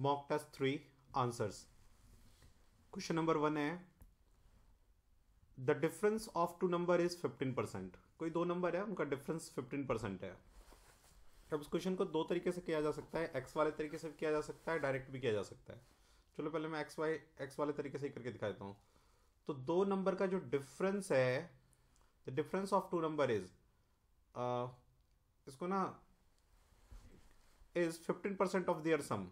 Mock test three answers question number one है the difference of two number is fifteen percent कोई दो number है उनका difference fifteen percent है अब इस क्वेश्चन को दो तरीके से किया जा सकता है एक्स वाले तरीके से भी किया जा सकता है डायरेक्ट भी किया जा सकता है चलो पहले मैं एक्स वाई एक्स वाले तरीके से ही करके दिखा देता हूँ तो दो नंबर का जो डिफरेंस है the difference of two number is इसको ना is fifteen percent of their sum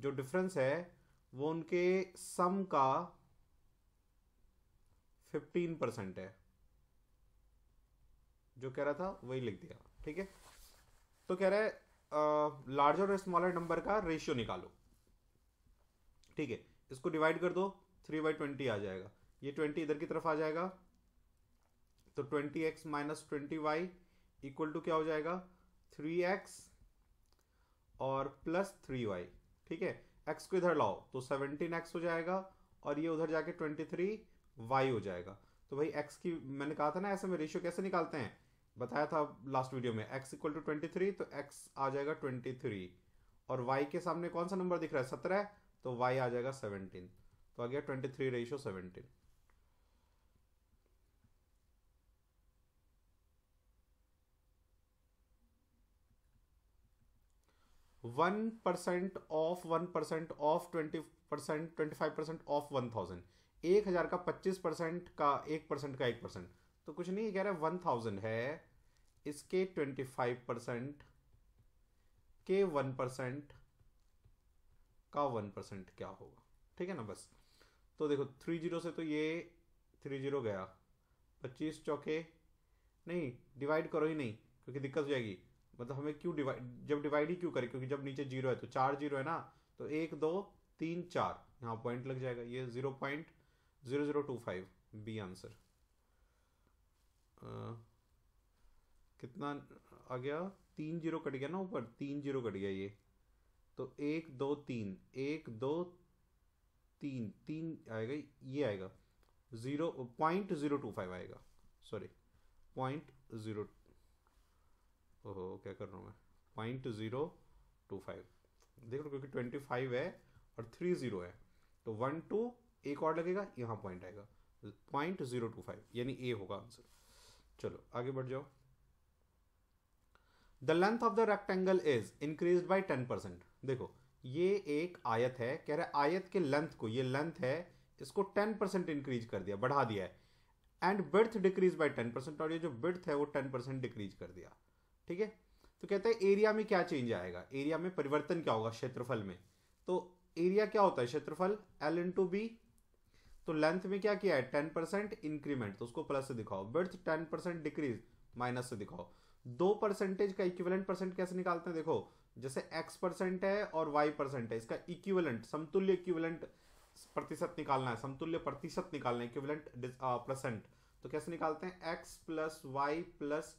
जो डिफरेंस है वो उनके सम का फिफ्टीन परसेंट है जो कह रहा था वही लिख दिया ठीक है तो कह रहा है लार्जर और स्मॉलर नंबर का रेशियो निकालो ठीक है इसको डिवाइड कर दो थ्री बाई ट्वेंटी आ जाएगा ये ट्वेंटी इधर की तरफ आ जाएगा तो twenty X minus twenty Y equal to क्या हो जाएगा थ्री एक्स और प्लस थ्री वाई ठीक है एक्स को इधर लाओ तो सेवनटीन एक्स हो जाएगा और ये उधर जाके ट्वेंटी थ्री वाई हो जाएगा तो भाई एक्स की मैंने कहा था ना ऐसे में रेशियो कैसे निकालते हैं बताया था लास्ट वीडियो में X equal to twenty three तो एक्स आ जाएगा ट्वेंटी थ्री और वाई के सामने कौन सा नंबर दिख रहा है सत्रह तो वाई आ जाएगा सेवनटीन तो आ गया twenty three ratio seventeen one percent of one percent of twenty percent twenty five percent of one thousand एक हज़ार का पच्चीस परसेंट का एक परसेंट का एक परसेंट तो कुछ नहीं कह रहा वन थाउजेंड है इसके ट्वेंटी फाइव परसेंट के वन परसेंट का वन परसेंट क्या होगा ठीक है ना बस तो देखो थ्री जीरो से तो ये थ्री जीरो गया पच्चीस चौके नहीं डिवाइड करो ही नहीं क्योंकि दिक्कत हो जाएगी मतलब हमें क्यों डिवाइड जब डिवाइड ही क्यों करें क्योंकि जब नीचे जीरो है तो चार जीरो है ना तो एक दो तीन चार यहाँ पॉइंट लग जाएगा ये zero point zero zero two five B answer कितना आ गया तीन जीरो कट गया ना ऊपर तीन जीरो कट गया ये तो एक दो तीन एक दो तीन तीन आएगा ये आएगा zero point zero two five आएगा सॉरी पॉइंट ज़ीरो ओहो क्या कर रहा हूँ मैं पॉइंट ज़ीरो टू फाइव देख लो क्योंकि ट्वेंटी फाइव है और थ्री ज़ीरो है तो वन टू एक और लगेगा यहाँ पॉइंट आएगा पॉइंट ज़ीरो टू फाइव यानी ए होगा आंसर चलो आगे बढ़ जाओ the length of the rectangle is increase by ten percent देखो ये एक आयत है कह रहे आयत के लेंथ को ये लेंथ है इसको टेन परसेंट इंक्रीज कर दिया बढ़ा दिया है and breadth decrease by ten percent और ये जो ब्रथ है वो टेन परसेंट डिक्रीज कर दिया ठीक है तो कहता है एरिया में क्या चेंज आएगा एरिया में परिवर्तन क्या होगा क्षेत्रफल में तो एरिया क्या होता है क्षेत्रफल एल इन टू बी तो लेंथ में क्या किया है टेन परसेंट इंक्रीमेंट तो उसको प्लस से दिखाओ breadth ten percent decrease minus से दिखाओ दो परसेंटेज का इक्विवेलेंट परसेंट कैसे निकालते हैं देखो जैसे एक्स परसेंट है और वाई परसेंट है इसका इक्विवेलेंट समतुल्य इक्विवेलेंट प्रतिशत निकालना है समतुल्य प्रतिशत निकालना है इक्विवेलेंट परसेंट uh, तो कैसे निकालते हैं X plus Y plus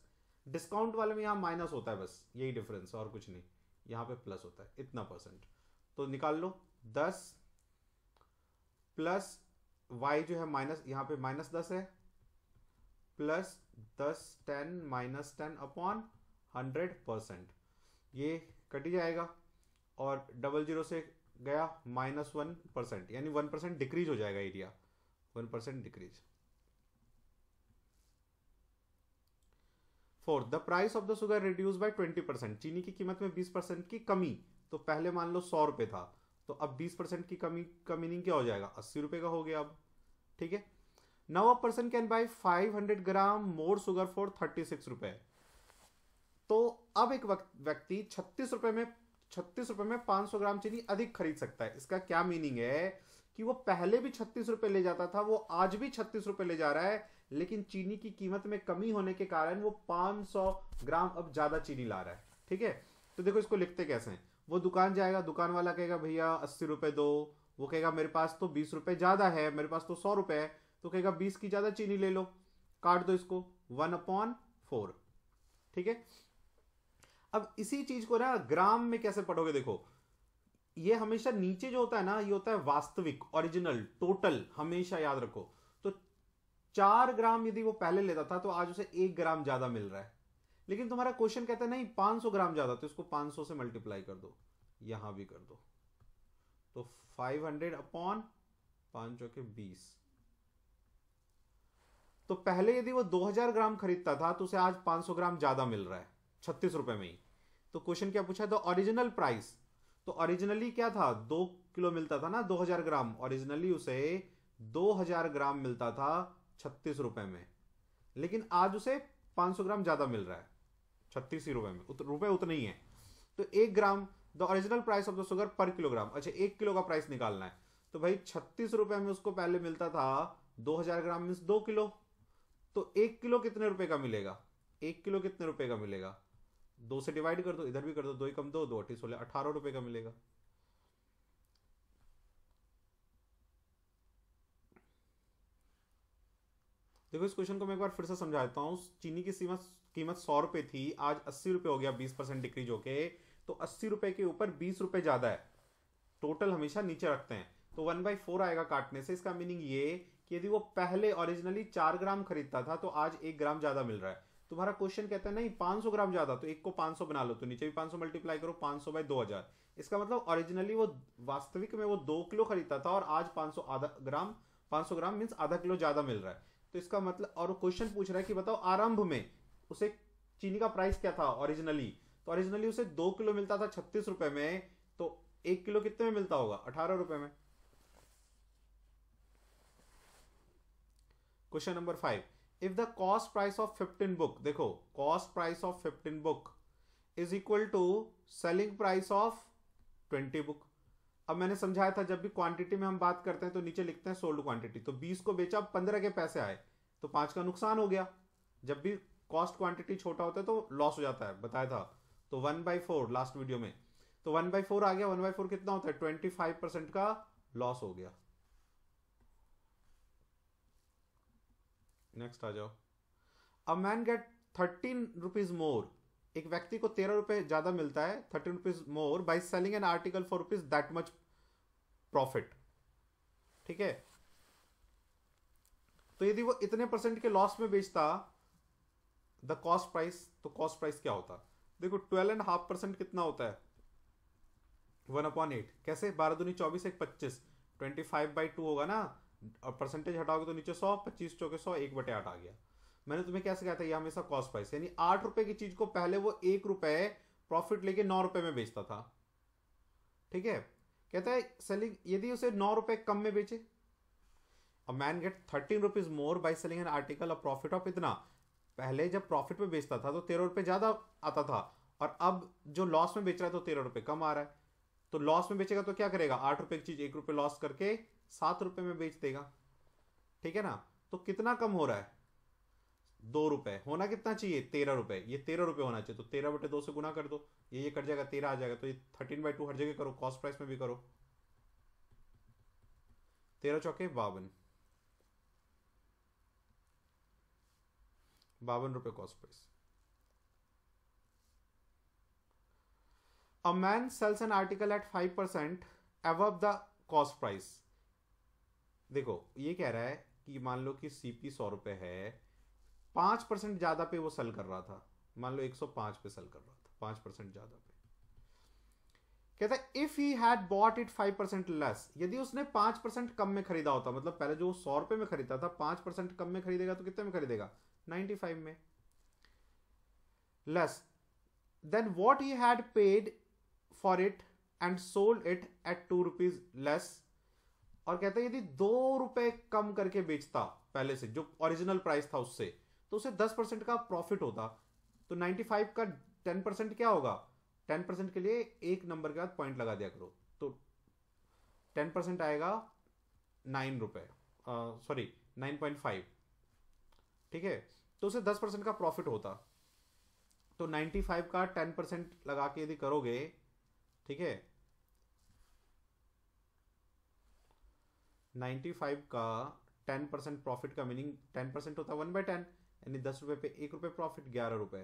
discount वाले में यहाँ माइनस होता है बस यही डिफरेंस और कुछ नहीं यहाँ पे प्लस होता है इतना परसेंट तो निकाल लो दस प्लस वाई जो है माइनस यहाँ पे माइनस दस है प्लस दस ten minus ten upon hundred percent ये कट जाएगा और डबल जीरो से गया माइनस वन परसेंट यानी वन परसेंट डिक्रीज हो जाएगा area one percent decrease fourth the price of the sugar reduce by twenty percent चीनी की कीमत में बीस परसेंट की कमी तो पहले मान लो सौ रुपए था तो अब बीस परसेंट की कमी का मीनिंग क्या हो जाएगा अस्सी रुपए का हो गया अब ठीक है now a person can buy five hundred gram more sugar for thirty six रुपए तो अब एक व्यक्ति छत्तीस रुपए में छत्तीस रुपए में पांच सौ ग्राम चीनी अधिक खरीद सकता है इसका क्या मीनिंग है कि वो पहले भी छत्तीस रुपए ले जाता था वो आज भी छत्तीस रुपए ले जा रहा है लेकिन चीनी की कीमत में कमी होने के कारण वो 500 ग्राम अब ज्यादा चीनी ला रहा है ठीक है तो देखो इसको लिखते कैसे हैं वो दुकान जाएगा दुकान वाला कहेगा भैया अस्सी रुपए दो वो कहेगा मेरे पास तो बीस रुपए ज्यादा है मेरे पास तो सौ रुपए है तो कहेगा बीस की ज्यादा चीनी ले लो काट दो इसको वन अपॉन फोर ठीक है अब इसी चीज को ना ग्राम में कैसे पढ़ोगे देखो ये हमेशा नीचे जो होता है ना ये होता है वास्तविक ओरिजिनल टोटल हमेशा याद रखो तो चार ग्राम यदि वो पहले लेता था तो आज उसे एक ग्राम ज्यादा मिल रहा है लेकिन तुम्हारा क्वेश्चन कहता है नहीं 500 ग्राम ज्यादा तो इसको 500 से मल्टीप्लाई कर दो यहां भी कर दो तो 500 अपॉन पांच के बीस तो पहले यदि वो 2000 ग्राम खरीदता था तो उसे आज 500 ग्राम ज्यादा मिल रहा है छत्तीस रुपए में ही तो क्वेश्चन क्या पूछा द ओरिजिनल प्राइस तो ओरिजिनली क्या था दो किलो मिलता था ना दो हजार ग्राम ओरिजिनली उसे दो हजार ग्राम मिलता था छत्तीस रुपए में लेकिन आज उसे पांच सौ ग्राम ज्यादा मिल रहा है छत्तीस ही रुपए में उत, रुपए उतने ही है तो एक gram the original price of the sugar per kilogram अच्छा एक किलो का प्राइस निकालना है तो भाई छत्तीस रुपए में उसको पहले मिलता था दो हजार ग्राम मीन्स दो किलो तो एक किलो कितने रुपए का मिलेगा एक किलो कितने रुपए का मिलेगा दो से डिवाइड कर दो इधर भी कर दो दो ही कम दो दो अठी सोलह अठारह रुपए का मिलेगा देखो इस क्वेश्चन को मैं एक बार फिर से समझा देता हूँ चीनी की सीमा कीमत सौ रुपए थी आज अस्सी रुपए हो गया बीस परसेंट डिक्रीज होके तो अस्सी रुपए के ऊपर बीस रुपए ज़्यादा है टोटल हमेशा नीचे रखते हैं तो वन बाई फोर आएगा काटने से इसका मीनिंग ये कि यदि वो पहले ओरिजिनली चार ग्राम खरीदता था तो आज एक ग्राम ज़्यादा मिल रहा है तुम्हारा क्वेश्चन कहता है नहीं सौ ग्राम ज्यादा तो एक को सौ बना लो तो नीचे भी सौ मल्टीप्लाई करो पांच सौ 2000 इसका मतलब ओरिजिनली वो वास्तविक में वो दो किलो खरीदता था और आज पांच आधा ग्राम 500 ग्राम मीन्स आधा किलो ज्यादा मिल रहा है तो इसका मतलब और क्वेश्चन पूछ रहा है कि बताओ आरंभ में उसे चीनी का प्राइस क्या था ओरिजिनली तो ओरिजिनली उसे दो किलो मिलता था छत्तीस रुपए में तो एक किलो कितने में मिलता होगा अठारह रुपए में question number five if the cost price of fifteen book देखो cost price of fifteen book is equal to selling price of twenty book अब मैंने समझाया था जब भी क्वांटिटी में हम बात करते हैं तो नीचे लिखते हैं सोल्ड क्वांटिटी तो बीस को बेचा पंद्रह के पैसे आए तो पांच का नुकसान हो गया जब भी कॉस्ट क्वांटिटी छोटा होता है तो लॉस हो जाता है बताया था तो one by four last video में तो वन बाई फोर आ गया वन बाई फोर कितना होता है ट्वेंटी फाइव परसेंट का लॉस हो गया नेक्स्ट आ जाओ a man get thirteen rupees more एक व्यक्ति को तेरह रुपए ज़्यादा मिलता है thirteen rupees more by selling an article for rupees that much profit ठीक है तो यदि वो इतने परसेंट के लॉस में बेचता द कॉस्ट प्राइस तो कॉस्ट प्राइस क्या होता देखो ट्वेल्व एंड हाफ परसेंट कितना होता है वन अपॉन एट कैसे बारह दूनी चौबीस एक पच्चीस ट्वेंटी फाइव बाई टू होगा ना और परसेंटेज हटाओगे तो नीचे सौ पच्चीस चौके सौ एक बटे आठ आ गया मैंने तुम्हें कैसे कहा था यह हमेशा कॉस्ट प्राइस यानी आठ रुपए की चीज को पहले वो एक रुपए प्रॉफिट लेके नौ रुपए में बेचता था ठीक है कहता है सेलिंग यदि उसे नौ रुपए कम में बेचे a man get thirteen rupees more by selling an article और प्रॉफिट ऑफ इतना पहले जब प्रॉफिट में बेचता था तो तेरह रुपए ज़्यादा आता था और अब जो लॉस में बेच रहा है तो तेरह रुपए कम आ रहा है तो लॉस में बेचेगा तो क्या करेगा आठ रुपए की चीज़ एक रुपए लॉस करके सात रुपए में बेच देगा ठीक है ना तो कितना कम हो रहा है दो रुपए होना कितना चाहिए तेरह रुपए ये तेरह रुपए होना चाहिए तो तेरह बटे दो से गुना कर दो ये ये कट जाएगा तेरह आ जाएगा तो ये थर्टीन बाई टू हर जगह करो कॉस्ट प्राइस में भी करो तेरह चौके बावन बावन रुपए cost price a man sells an article at five percent above the cost price देखो ये कह रहा है कि मान लो कि सीपी सौ रुपये है पाँच परसेंट ज़्यादा पे वो सेल कर रहा था मान लो एक सौ पाँच पे सेल कर रहा था पाँच परसेंट ज़्यादा पे कहता है if he had bought it five percent less यदि उसने पाँच परसेंट कम में खरीदा होता मतलब पहले जो सौ रुपये में खरीदता था पाँच परसेंट कम में खरीदेगा तो कितने में खरीदेगा नाइन्टी फाइव में less than what he had paid for it and sold it at two rupees less और कहते है यदि दो रुपए कम करके बेचता पहले से जो ओरिजिनल प्राइस था उससे तो उसे दस परसेंट का प्रॉफिट होता तो नाइनटी फाइव का टेन परसेंट क्या होगा टेन परसेंट के लिए एक नंबर के बाद पॉइंट लगा दिया करो तो टेन परसेंट आएगा नाइन रुपए सॉरी नाइन पॉइंट फाइव ठीक है तो उसे दस परसेंट का प्रॉफिट होता तो नाइन्टी फाइव का टेन परसेंट लगा के यदि करोगे ठीक है 95 का 10 परसेंट प्रॉफिट का मीनिंग 10 परसेंट होता है वन बाई टेन यानी दस रुपये पे एक रुपये प्रॉफिट ग्यारह रुपये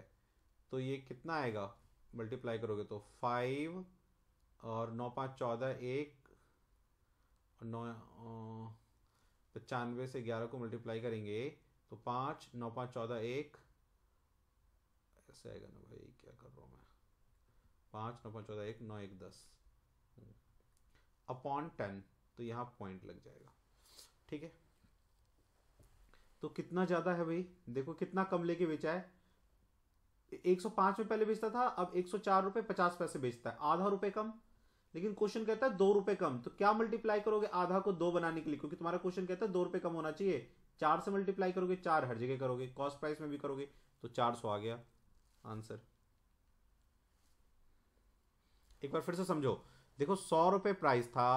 तो ये कितना आएगा मल्टीप्लाई करोगे तो फाइव और नौ पाँच चौदह एक और नौ पचानवे से ग्यारह को मल्टीप्लाई करेंगे तो पाँच नौ पाँच चौदह एक ऐसे आएगा ना भाई क्या कर रहा हूँ मैं पाँच नौ पाँच चौदह एक नौ एक दस अपॉन टेन तो यहाँ पॉइंट लग जाएगा ठीक है तो कितना ज्यादा है भाई देखो कितना कम लेके बेचा है 105 में पहले बेचता था अब एक सौ चार पचास पैसे बेचता है आधा रुपए कम लेकिन क्वेश्चन कहता है दो रुपए कम तो क्या मल्टीप्लाई करोगे आधा को दो बनाने के लिए क्योंकि तुम्हारा क्वेश्चन कहता है दो रुपए कम होना चाहिए चार से मल्टीप्लाई करोगे चार हर जगह करोगे कॉस्ट प्राइस में भी करोगे तो चार आ गया आंसर एक बार फिर से समझो देखो सौ रुपए प्राइस था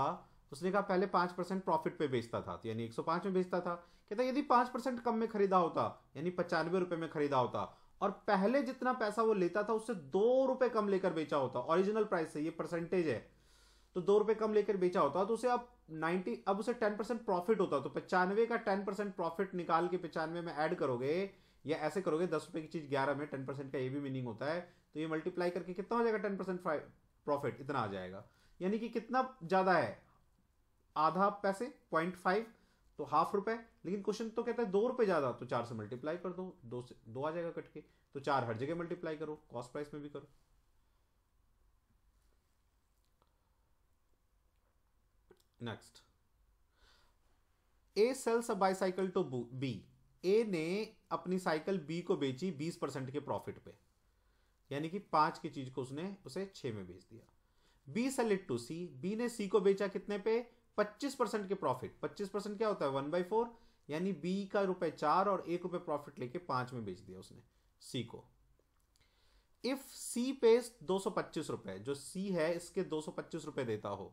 उसने कहा पहले पांच परसेंट प्रॉफिट पे बेचता था तो यानी एक सौ पांच में बेचता था कहता यदि पांच परसेंट कम में खरीदा होता यानी पचानवे रुपए में खरीदा होता और पहले जितना पैसा वो लेता था उससे दो रुपए कम लेकर बेचा होता ओरिजिनल प्राइस से ये परसेंटेज है तो दो रुपए कम लेकर बेचा होता तो उसे अब नाइनटी अब उसे टेन परसेंट प्रॉफिट होता तो पचानवे का टेन परसेंट प्रॉफिट निकाल के पचानवे में ऐड करोगे या ऐसे करोगे दस रुपए की चीज ग्यारह में टेन परसेंट का ये भी मीनिंग होता है तो ये मल्टीप्लाई करके कितना हो जाएगा टेन परसेंट प्रॉफिट इतना आ जाएगा यानी कि कितना ज्यादा है आधा पैसे पॉइंट फाइव तो हाफ रुपए लेकिन क्वेश्चन तो कहता है दो रुपए ज्यादा तो चार से मल्टीप्लाई कर दो दो से दो आ जाएगा कट के तो चार हर जगह मल्टीप्लाई करो कॉस्ट प्राइस में भी करो next A sells a bicycle to B A ने अपनी साइकिल बी को बेची बीस परसेंट के प्रॉफिट पे यानी कि पांच की चीज को उसने उसे छह में बेच दिया B sell it to C B ने सी को बेचा कितने पे 25 परसेंट के प्रॉफिट 25 परसेंट क्या होता है वन बाई फोर यानी बी का रुपए चार और एक रुपए प्रॉफिट लेके पांच में बेच दिया उसने सी को इफ सी पे दो सौ रुपए जो सी है इसके दो सौ रुपए देता हो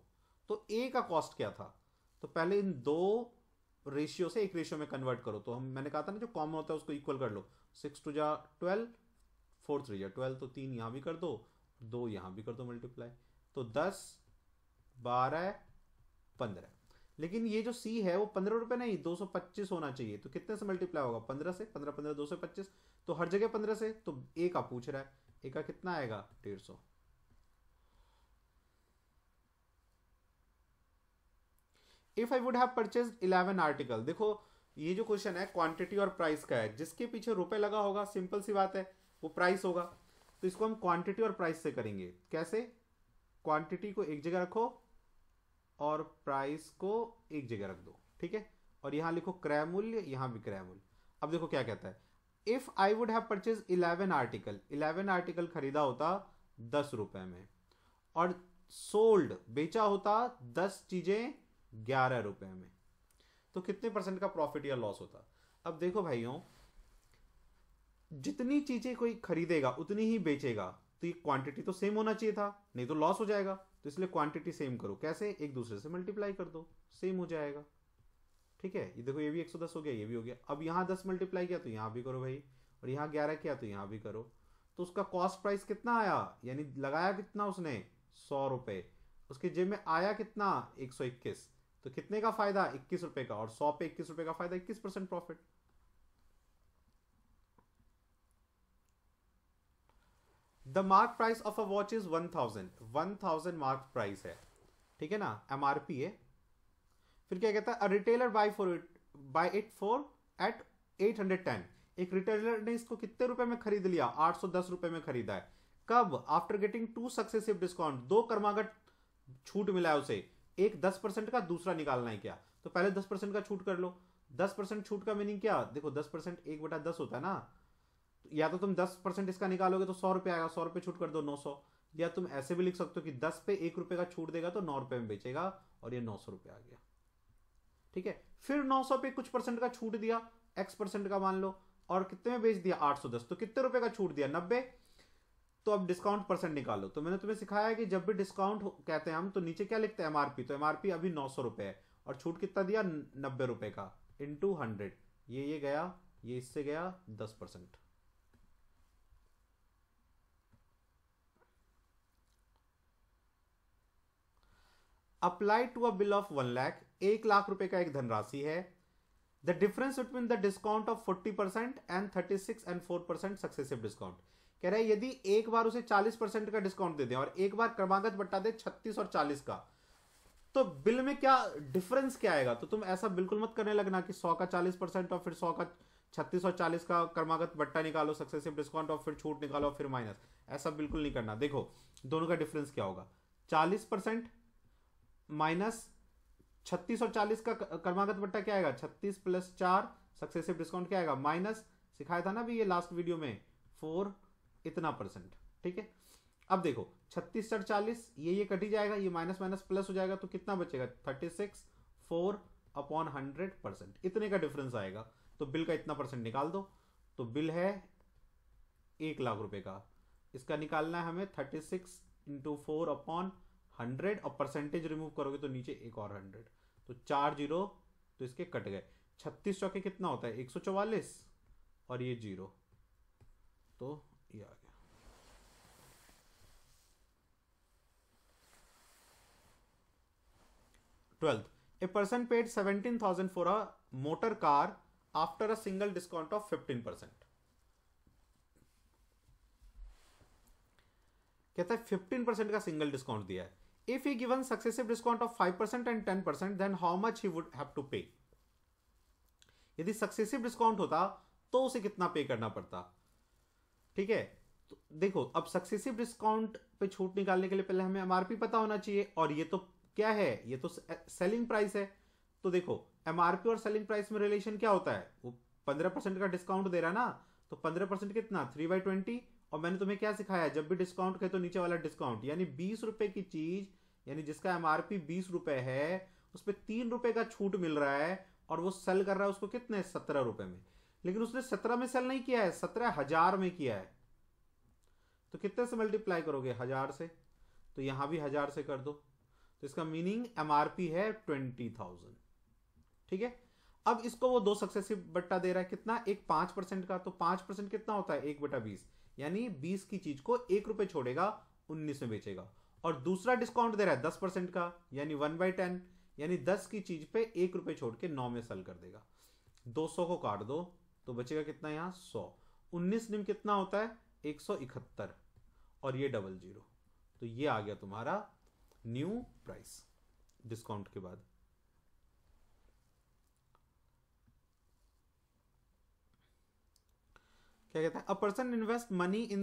तो ए का कॉस्ट क्या था तो पहले इन दो रेशियो से एक रेशियो में कन्वर्ट करो तो हम मैंने कहा था ना जो कॉमन होता है उसको इक्वल कर लो सिक्स टू जा ट्वेल्व फोर थ्री जा ट्वेल्व तो तीन यहाँ भी कर दो दो यहाँ भी कर दो मल्टीप्लाई तो दस बारह पंद्रह लेकिन ये जो सी है वो पंद्रह रुपए नहीं दो सौ पच्चीस होना चाहिए तो कितने से मल्टीप्लाई होगा पंद्रह से पंद्रह पंद्रह दो सौ पच्चीस तो हर जगह पंद्रह से तो ए का पूछ रहा है ए का कितना आएगा डेढ़ सौ if I would have purchase eleven article देखो ये जो क्वेश्चन है क्वांटिटी और प्राइस का है जिसके पीछे रुपए लगा होगा सिंपल सी बात है वो प्राइस होगा तो इसको हम क्वांटिटी और प्राइस से करेंगे कैसे क्वांटिटी को एक जगह रखो और प्राइस को एक जगह रख दो ठीक है और यहां लिखो क्रय मूल्य यहां विक्रय मूल्य अब देखो क्या कहता है if I would have purchase eleven article eleven article खरीदा होता दस रुपए में और सोल्ड बेचा होता दस चीजें ग्यारह रुपए में तो कितने परसेंट का प्रॉफिट या लॉस होता अब देखो भाइयों जितनी चीजें कोई खरीदेगा उतनी ही बेचेगा तो ये क्वांटिटी तो सेम होना चाहिए था नहीं तो लॉस हो जाएगा तो इसलिए क्वांटिटी सेम करो कैसे एक दूसरे से मल्टीप्लाई कर दो सेम हो जाएगा ठीक है ये देखो ये भी 110 हो गया ये भी हो गया अब यहाँ 10 मल्टीप्लाई किया तो यहाँ भी करो भाई और यहाँ 11 किया तो यहाँ भी करो तो उसका कॉस्ट प्राइस कितना आया यानी लगाया कितना उसने सौ रुपये उसके जेब में आया कितना इक्कीस तो कितने का फायदा इक्कीस रुपए का और सौ पे इक्कीस रुपए का फायदा इक्कीस percent profit the mark price of a watch is one thousand one thousand mark price है ठीक है ना एम आर पी है फिर क्या कहता है a retailer buy for it buy it for at eight hundred ten एक रिटेलर ने इसको कितने रुपए में खरीद लिया आठ सौ दस रुपए में खरीदा है कब after getting two successive discount दो कर्मागत छूट मिला है उसे एक दस परसेंट का दूसरा निकालना है क्या तो पहले दस परसेंट का छूट कर लो दस परसेंट छूट का मीनिंग क्या देखो दस परसेंट एक बटा दस होता है ना या तो तुम दस परसेंट इसका निकालोगे तो सौ रुपये आएगा सौ रुपये छूट कर दो नौ सौ या तुम ऐसे भी लिख सकते हो कि दस पे एक रुपये का छूट देगा तो नौ रुपये में बेचेगा और ये नौ सौ रुपये आ गया ठीक है फिर नौ सौ पे कुछ परसेंट का छूट दिया एक्स परसेंट का मान लो और कितने में बेच दिया आठ सौ दस तो कितने रुपए का छूट दिया नब्बे तो अब डिस्काउंट परसेंट निकालो तो मैंने तुम्हें सिखाया कि जब भी डिस्काउंट कहते हैं हम तो नीचे क्या लिखते हैं एमआरपी तो एमआरपी अभी नौ सौ रुपए है और छूट कितना दिया नब्बे रुपए का इन टू हंड्रेड ये ये गया ये इससे गया दस percent apply to a bill of one lakh एक लाख रुपए का एक धनराशि है the difference between the discount of forty percent and thirty six and four percent successive discount कह रहे हैं यदि एक बार उसे चालीस परसेंट का डिस्काउंट दे दें और एक बार क्रमागत बट्टा दे छत्तीस और चालीस का तो बिल में क्या डिफरेंस क्या आएगा तो तुम ऐसा बिल्कुल मत करने लगना कि सौ का चालीस परसेंट और फिर सौ का छत्तीस और चालीस का क्रमागत बट्टा निकालो सक्सेसिव डिस्काउंट और फिर छूट निकालो फिर माइनस ऐसा बिल्कुल नहीं करना देखो दोनों का डिफरेंस क्या होगा चालीस परसेंट माइनस छत्तीस और चालीस का कर्मागत बट्टा क्या आएगा छत्तीस प्लस चार सक्सेसिव डिस्काउंट क्या आएगा माइनस सिखाया था ना भी ये लास्ट वीडियो में फोर इतना परसेंट ठीक है अब देखो छत्तीस सठ चालीस ये ये कटी जाएगा ये माइनस माइनस प्लस हो जाएगा तो कितना बचेगा thirty six four upon hundred percent इतने का डिफरेंस आएगा तो बिल का इतना परसेंट निकाल दो तो बिल है एक लाख रुपए का इसका निकालना है हमें thirty six into four upon hundred और परसेंटेज रिमूव करोगे तो नीचे एक और हंड्रेड तो चार जीरो तो इसके कट गए छत्तीस चौके कितना होता है एक सौ चौवालीस और ये जीरो तो ये आ गया twelfth a person paid seventeen thousand for a motor car after a single discount of fifteen percent कहता है फिफ्टीन परसेंट का सिंगल डिस्काउंट दिया है if he given successive discount of 5% and 10% then how much he would have to pay यदि successive discount होता तो उसे कितना पे करना पड़ता ठीक है तो देखो अब सक्सेसिव डिस्काउंट पे छूट निकालने के लिए पहले हमें एमआरपी पता होना चाहिए और ये तो क्या है ये तो सेलिंग प्राइस है तो देखो एमआरपी और सेलिंग प्राइस में रिलेशन क्या होता है वो पंद्रह परसेंट का डिस्काउंट दे रहा है ना तो पंद्रह परसेंट कितना थ्री बाई ट्वेंटी और मैंने तुम्हें क्या सिखाया जब भी डिस्काउंट कहे तो नीचे वाला डिस्काउंट यानी बीस रुपए की चीज यानी जिसका पी बीस रुपए है उस पर तीन रुपए का छूट मिल रहा है और वो सेल कर रहा है उसको कितने सत्रह रुपए में लेकिन उसने सत्रह में सेल नहीं किया है सत्रह हजार में किया है तो कितने से मल्टीप्लाई करोगे हजार से तो यहां भी हजार से कर दो तो इसका मीनिंग एमआरपी है ट्वेंटी थाउजेंड ठीक है अब इसको वो दो सक्सेसिव बट्टा दे रहा है कितना एक पांच परसेंट का तो पांच परसेंट कितना होता है एक बटा बीस यानी बीस की चीज को एक रुपए छोड़ेगा उन्नीस में बेचेगा और दूसरा डिस्काउंट दे रहा है दस परसेंट का यानी वन बाई टेन यानी दस की चीज पे एक रुपए छोड़ के नौ में सेल कर देगा दो सौ को काट दो तो बचेगा कितना यहाँ सौ उन्नीस निम कितना होता है एक सौ इकहत्तर और ये डबल जीरो तो ये आ गया तुम्हारा न्यू प्राइस डिस्काउंट के बाद क्या कहता है a person invest money in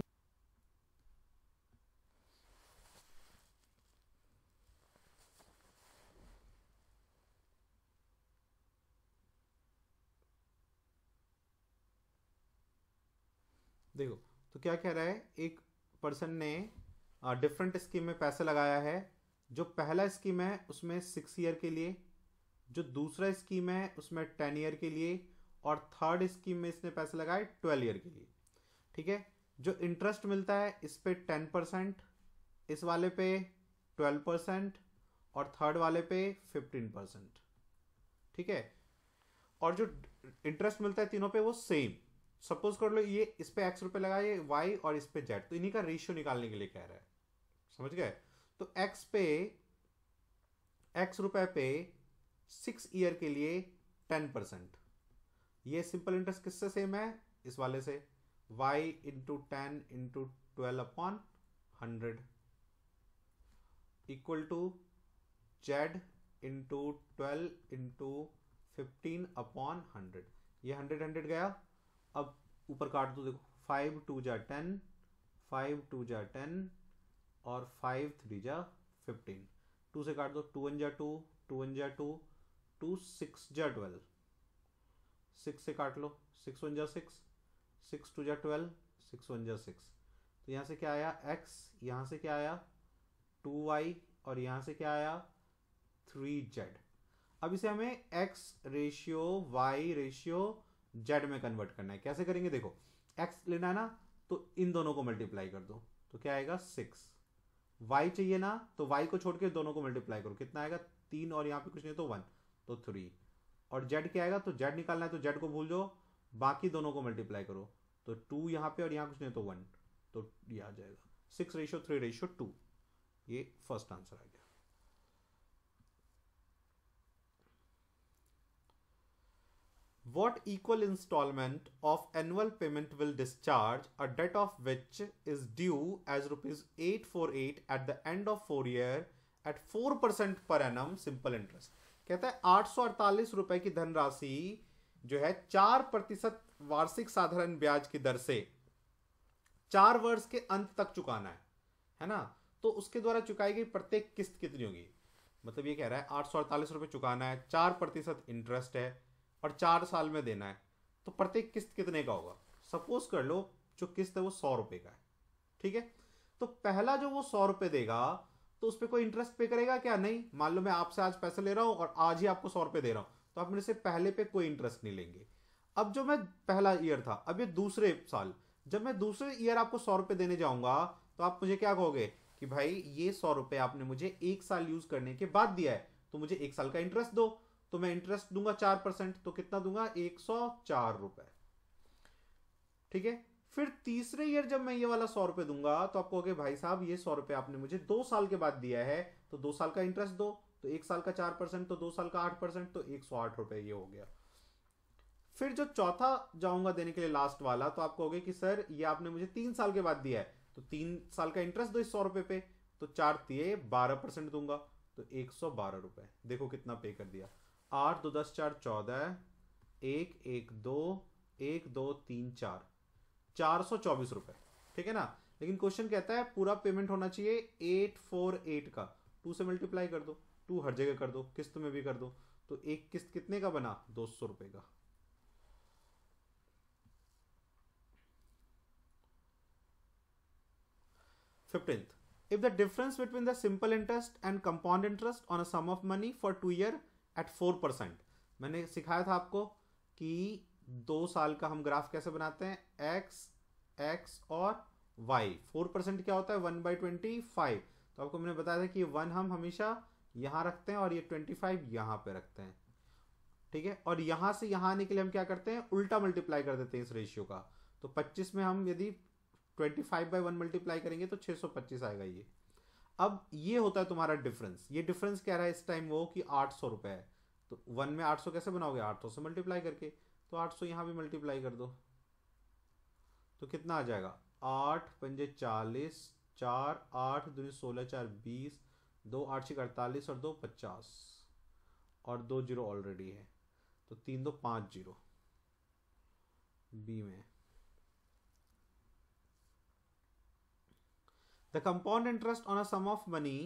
देखो तो क्या कह रहा है एक पर्सन ने डिफरेंट स्कीम में पैसा लगाया है जो पहला स्कीम है उसमें सिक्स ईयर के लिए जो दूसरा स्कीम है उसमें टेन ईयर के लिए और थर्ड स्कीम में इसने पैसे लगाए ट्वेल्व ईयर के लिए ठीक है जो इंटरेस्ट मिलता है इस पे टेन परसेंट इस वाले पे ट्वेल्व परसेंट और थर्ड वाले पे फिफ्टीन परसेंट ठीक है और जो इंटरेस्ट मिलता है तीनों पे वो सेम सपोज कर लो ये इस पे एक्स रुपये लगाए वाई और इस पे जेड तो इन्हीं का रेशियो निकालने के लिए कह रहा है समझ गए तो एक्स पे एक्स रुपये पे सिक्स ईयर के लिए टेन परसेंट ये सिंपल इंटरेस्ट किससे सेम है इस वाले से y into ten into twelve upon hundred equal to Z into twelve into fifteen upon hundred ये हंड्रेड हंड्रेड गया अब ऊपर काट दो देखो फाइव टू जा टेन फाइव टू जा टेन और फाइव थ्री जा फिफ्टीन टू से काट दो टू वन जा टू टू वन जा टू टू सिक्स जा ट्वेल्व सिक्स से काट लो सिक्स वन जा सिक्स सिक्स टू जा ट्वेल्व सिक्स वन जा सिक्स तो यहाँ से क्या आया एक्स यहाँ से क्या आया टू वाई और यहाँ से क्या आया थ्री जेड अब इसे हमें X ratio Y ratio Z में कन्वर्ट करना है कैसे करेंगे देखो एक्स लेना है ना तो इन दोनों को मल्टीप्लाई कर दो तो क्या आएगा सिक्स वाई चाहिए ना तो वाई को छोड़ के दोनों को मल्टीप्लाई करो कितना आएगा तीन और यहाँ पे कुछ नहीं तो वन तो थ्री और जेड क्या आएगा तो जेड निकालना है तो जेड को भूल जाओ बाकी दोनों को मल्टीप्लाई करो तो टू यहां पे और यहां कुछ नहीं तो वन तो ये आ जाएगा six ratio three ratio two ये फर्स्ट आंसर आ गया what equal instalment of annual payment will discharge a debt of which is due as rupees eight four eight at the end of four year at four percent per annum simple interest कहता है आठ सौ अड़तालीस रुपए की धनराशि जो है चार प्रतिशत वार्षिक साधारण ब्याज की दर से चार वर्ष के अंत तक चुकाना है है ना तो उसके द्वारा चुकाई गई प्रत्येक किस्त कितनी होगी मतलब ये कह रहा है आठ सौ अड़तालीस चुकाना है चार प्रतिशत इंटरेस्ट है और चार साल में देना है तो प्रत्येक किस्त कितने का होगा सपोज कर लो जो किस्त है वो सौ रुपए का है ठीक है तो पहला जो वो सौ रुपए देगा तो उस पर कोई इंटरेस्ट पे करेगा क्या नहीं मान लो मैं आपसे आज पैसा ले रहा हूँ और आज ही आपको सौ रुपये दे रहा हूँ तो आप मेरे से पहले पे कोई इंटरेस्ट नहीं लेंगे अब जो मैं पहला ईयर था अब ये दूसरे साल जब मैं दूसरे ईयर आपको सौ रुपये देने जाऊँगा तो आप मुझे क्या कहोगे कि भाई ये सौ रुपये आपने मुझे एक साल यूज़ करने के बाद दिया है तो मुझे एक साल का इंटरेस्ट दो तो मैं इंटरेस्ट दूंगा चार परसेंट तो कितना दूंगा एक सौ चार रुपए ठीक है फिर तीसरे ईयर जब मैं ये वाला सौ रुपए दूंगा तो आपको कहोगे भाई साहब ये सौ रुपए आपने मुझे दो साल के बाद दिया है तो दो साल का इंटरेस्ट दो तो एक साल का चार परसेंट तो दो साल का आठ परसेंट तो एक सौ आठ रुपए ये हो गया फिर जो चौथा जाऊंगा देने के लिए लास्ट वाला तो आप कहोगे कि सर ये आपने मुझे तीन साल के बाद दिया है तो तीन साल का इंटरेस्ट दो इस सौ रुपये पे तो चार दिए बारह परसेंट दूंगा तो एक सौ बारह रुपए देखो कितना पे कर दिया आठ दो दस चार चौदह एक एक दो एक दो तीन चार चार सौ रुपए ठीक है ना लेकिन क्वेश्चन कहता है पूरा पेमेंट होना चाहिए एट फोर एट का टू से मल्टीप्लाई कर दो टू हर जगह कर दो किस्त में भी कर दो तो एक किस्त कितने का बना दो सौ रुपए का fifteenth if the difference between the simple interest and compound interest on a sum of money for two year at four percent मैंने सिखाया था आपको कि दो साल का हम ग्राफ कैसे बनाते हैं एक्स एक्स और वाई फोर परसेंट क्या होता है वन बाई ट्वेंटी फाइव तो आपको मैंने बताया था कि वन हम हमेशा यहां रखते हैं और ये ट्वेंटी फाइव यहां पर रखते हैं ठीक है और यहां से यहां आने के लिए हम क्या करते हैं उल्टा मल्टीप्लाई कर देते हैं इस रेशियो का तो पच्चीस में हम यदि twenty five by one multiply करेंगे तो छह सौ पच्चीस आएगा ये अब ये होता है तुम्हारा डिफरेंस ये डिफरेंस कह रहा है इस टाइम वो कि आठ सौ रुपए है तो वन में आठ सौ कैसे बनाओगे आठ सौ से मल्टीप्लाई करके तो आठ सौ यहाँ भी मल्टीप्लाई कर दो तो कितना आ जाएगा आठ पंजे चालीस चार आठ दूनी सोलह चार बीस दो आठ छिक अड़तालीस और दो पचास और दो जीरो ऑलरेडी है तो तीन दो पाँच जीरो बी में the compound interest on a sum of money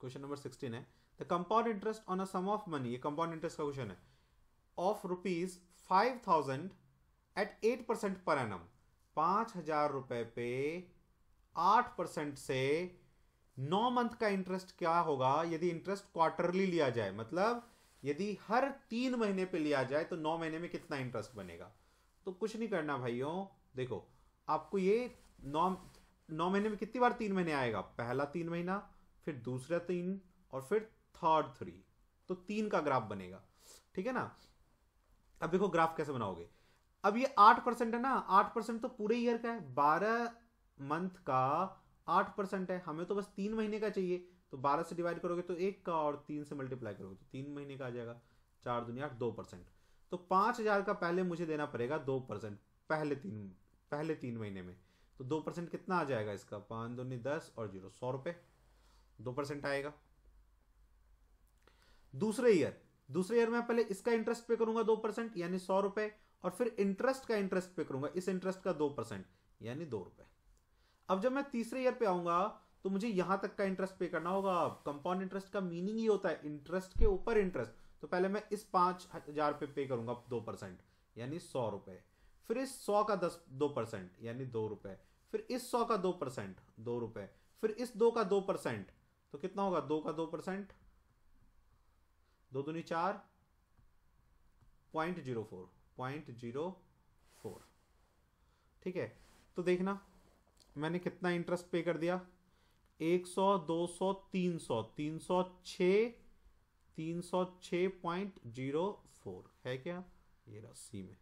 question number sixteen है the compound interest on a sum of money ये कंपाउंड इंटरेस्ट का क्वेश्चन है of rupees five thousand at eight percent per annum पांच हजार रुपए पे आठ percent से नौ मंथ का इंटरेस्ट क्या होगा यदि इंटरेस्ट क्वार्टरली लिया जाए मतलब यदि हर तीन महीने पे लिया जाए तो नौ महीने में कितना इंटरेस्ट बनेगा तो कुछ नहीं करना भाइयों देखो आपको ये नौ नौ महीने में कितनी बार तीन महीने आएगा पहला तीन महीना फिर दूसरा तीन और फिर थर्ड थ्री तो तीन का ग्राफ बनेगा ठीक है ना अब देखो ग्राफ कैसे बनाओगे अब ये आठ परसेंट है ना आठ परसेंट तो पूरे ईयर का है बारह मंथ का आठ परसेंट है हमें तो बस तीन महीने का चाहिए तो बारह से डिवाइड करोगे तो एक का और तीन से मल्टीप्लाई करोगे तो तीन महीने का आ जाएगा चार दुनिया आठ दो परसेंट तो पाँच हज़ार का पहले मुझे देना पड़ेगा दो परसेंट पहले तीन पहले तीन महीने में तो दो परसेंट कितना आ जाएगा इसका पाँच दुनिया दस और जीरो सौ रुपये दो परसेंट आएगा दूसरे ईयर दूसरे ईयर में पहले इसका इंटरेस्ट पे करूंगा दो परसेंट यानी सौ रुपए और फिर इंटरेस्ट का इंटरेस्ट पे करूंगा इस इंटरेस्ट का दो परसेंट यानी दो रुपए अब जब मैं तीसरे ईयर पे आऊंगा तो मुझे यहां तक का इंटरेस्ट पे करना होगा कंपाउंड इंटरेस्ट का मीनिंग ही होता है इंटरेस्ट के ऊपर इंटरेस्ट तो पहले मैं इस पांच हजार पे पे करूंगा दो परसेंट यानी सौ रुपए फिर इस सौ का दस दो परसेंट यानी दो रुपए फिर इस सौ का दो परसेंट दो रुपए फिर इस दो का दो परसेंट तो कितना होगा दो का दो परसेंट दो दूनी चार point zero four point zero four ठीक है तो देखना मैंने कितना इंटरेस्ट पे कर दिया एक सौ दो सौ तीन सौ तीन सौ छ तीन सौ छ पॉइंट जीरो फोर है क्या ये रहा सी में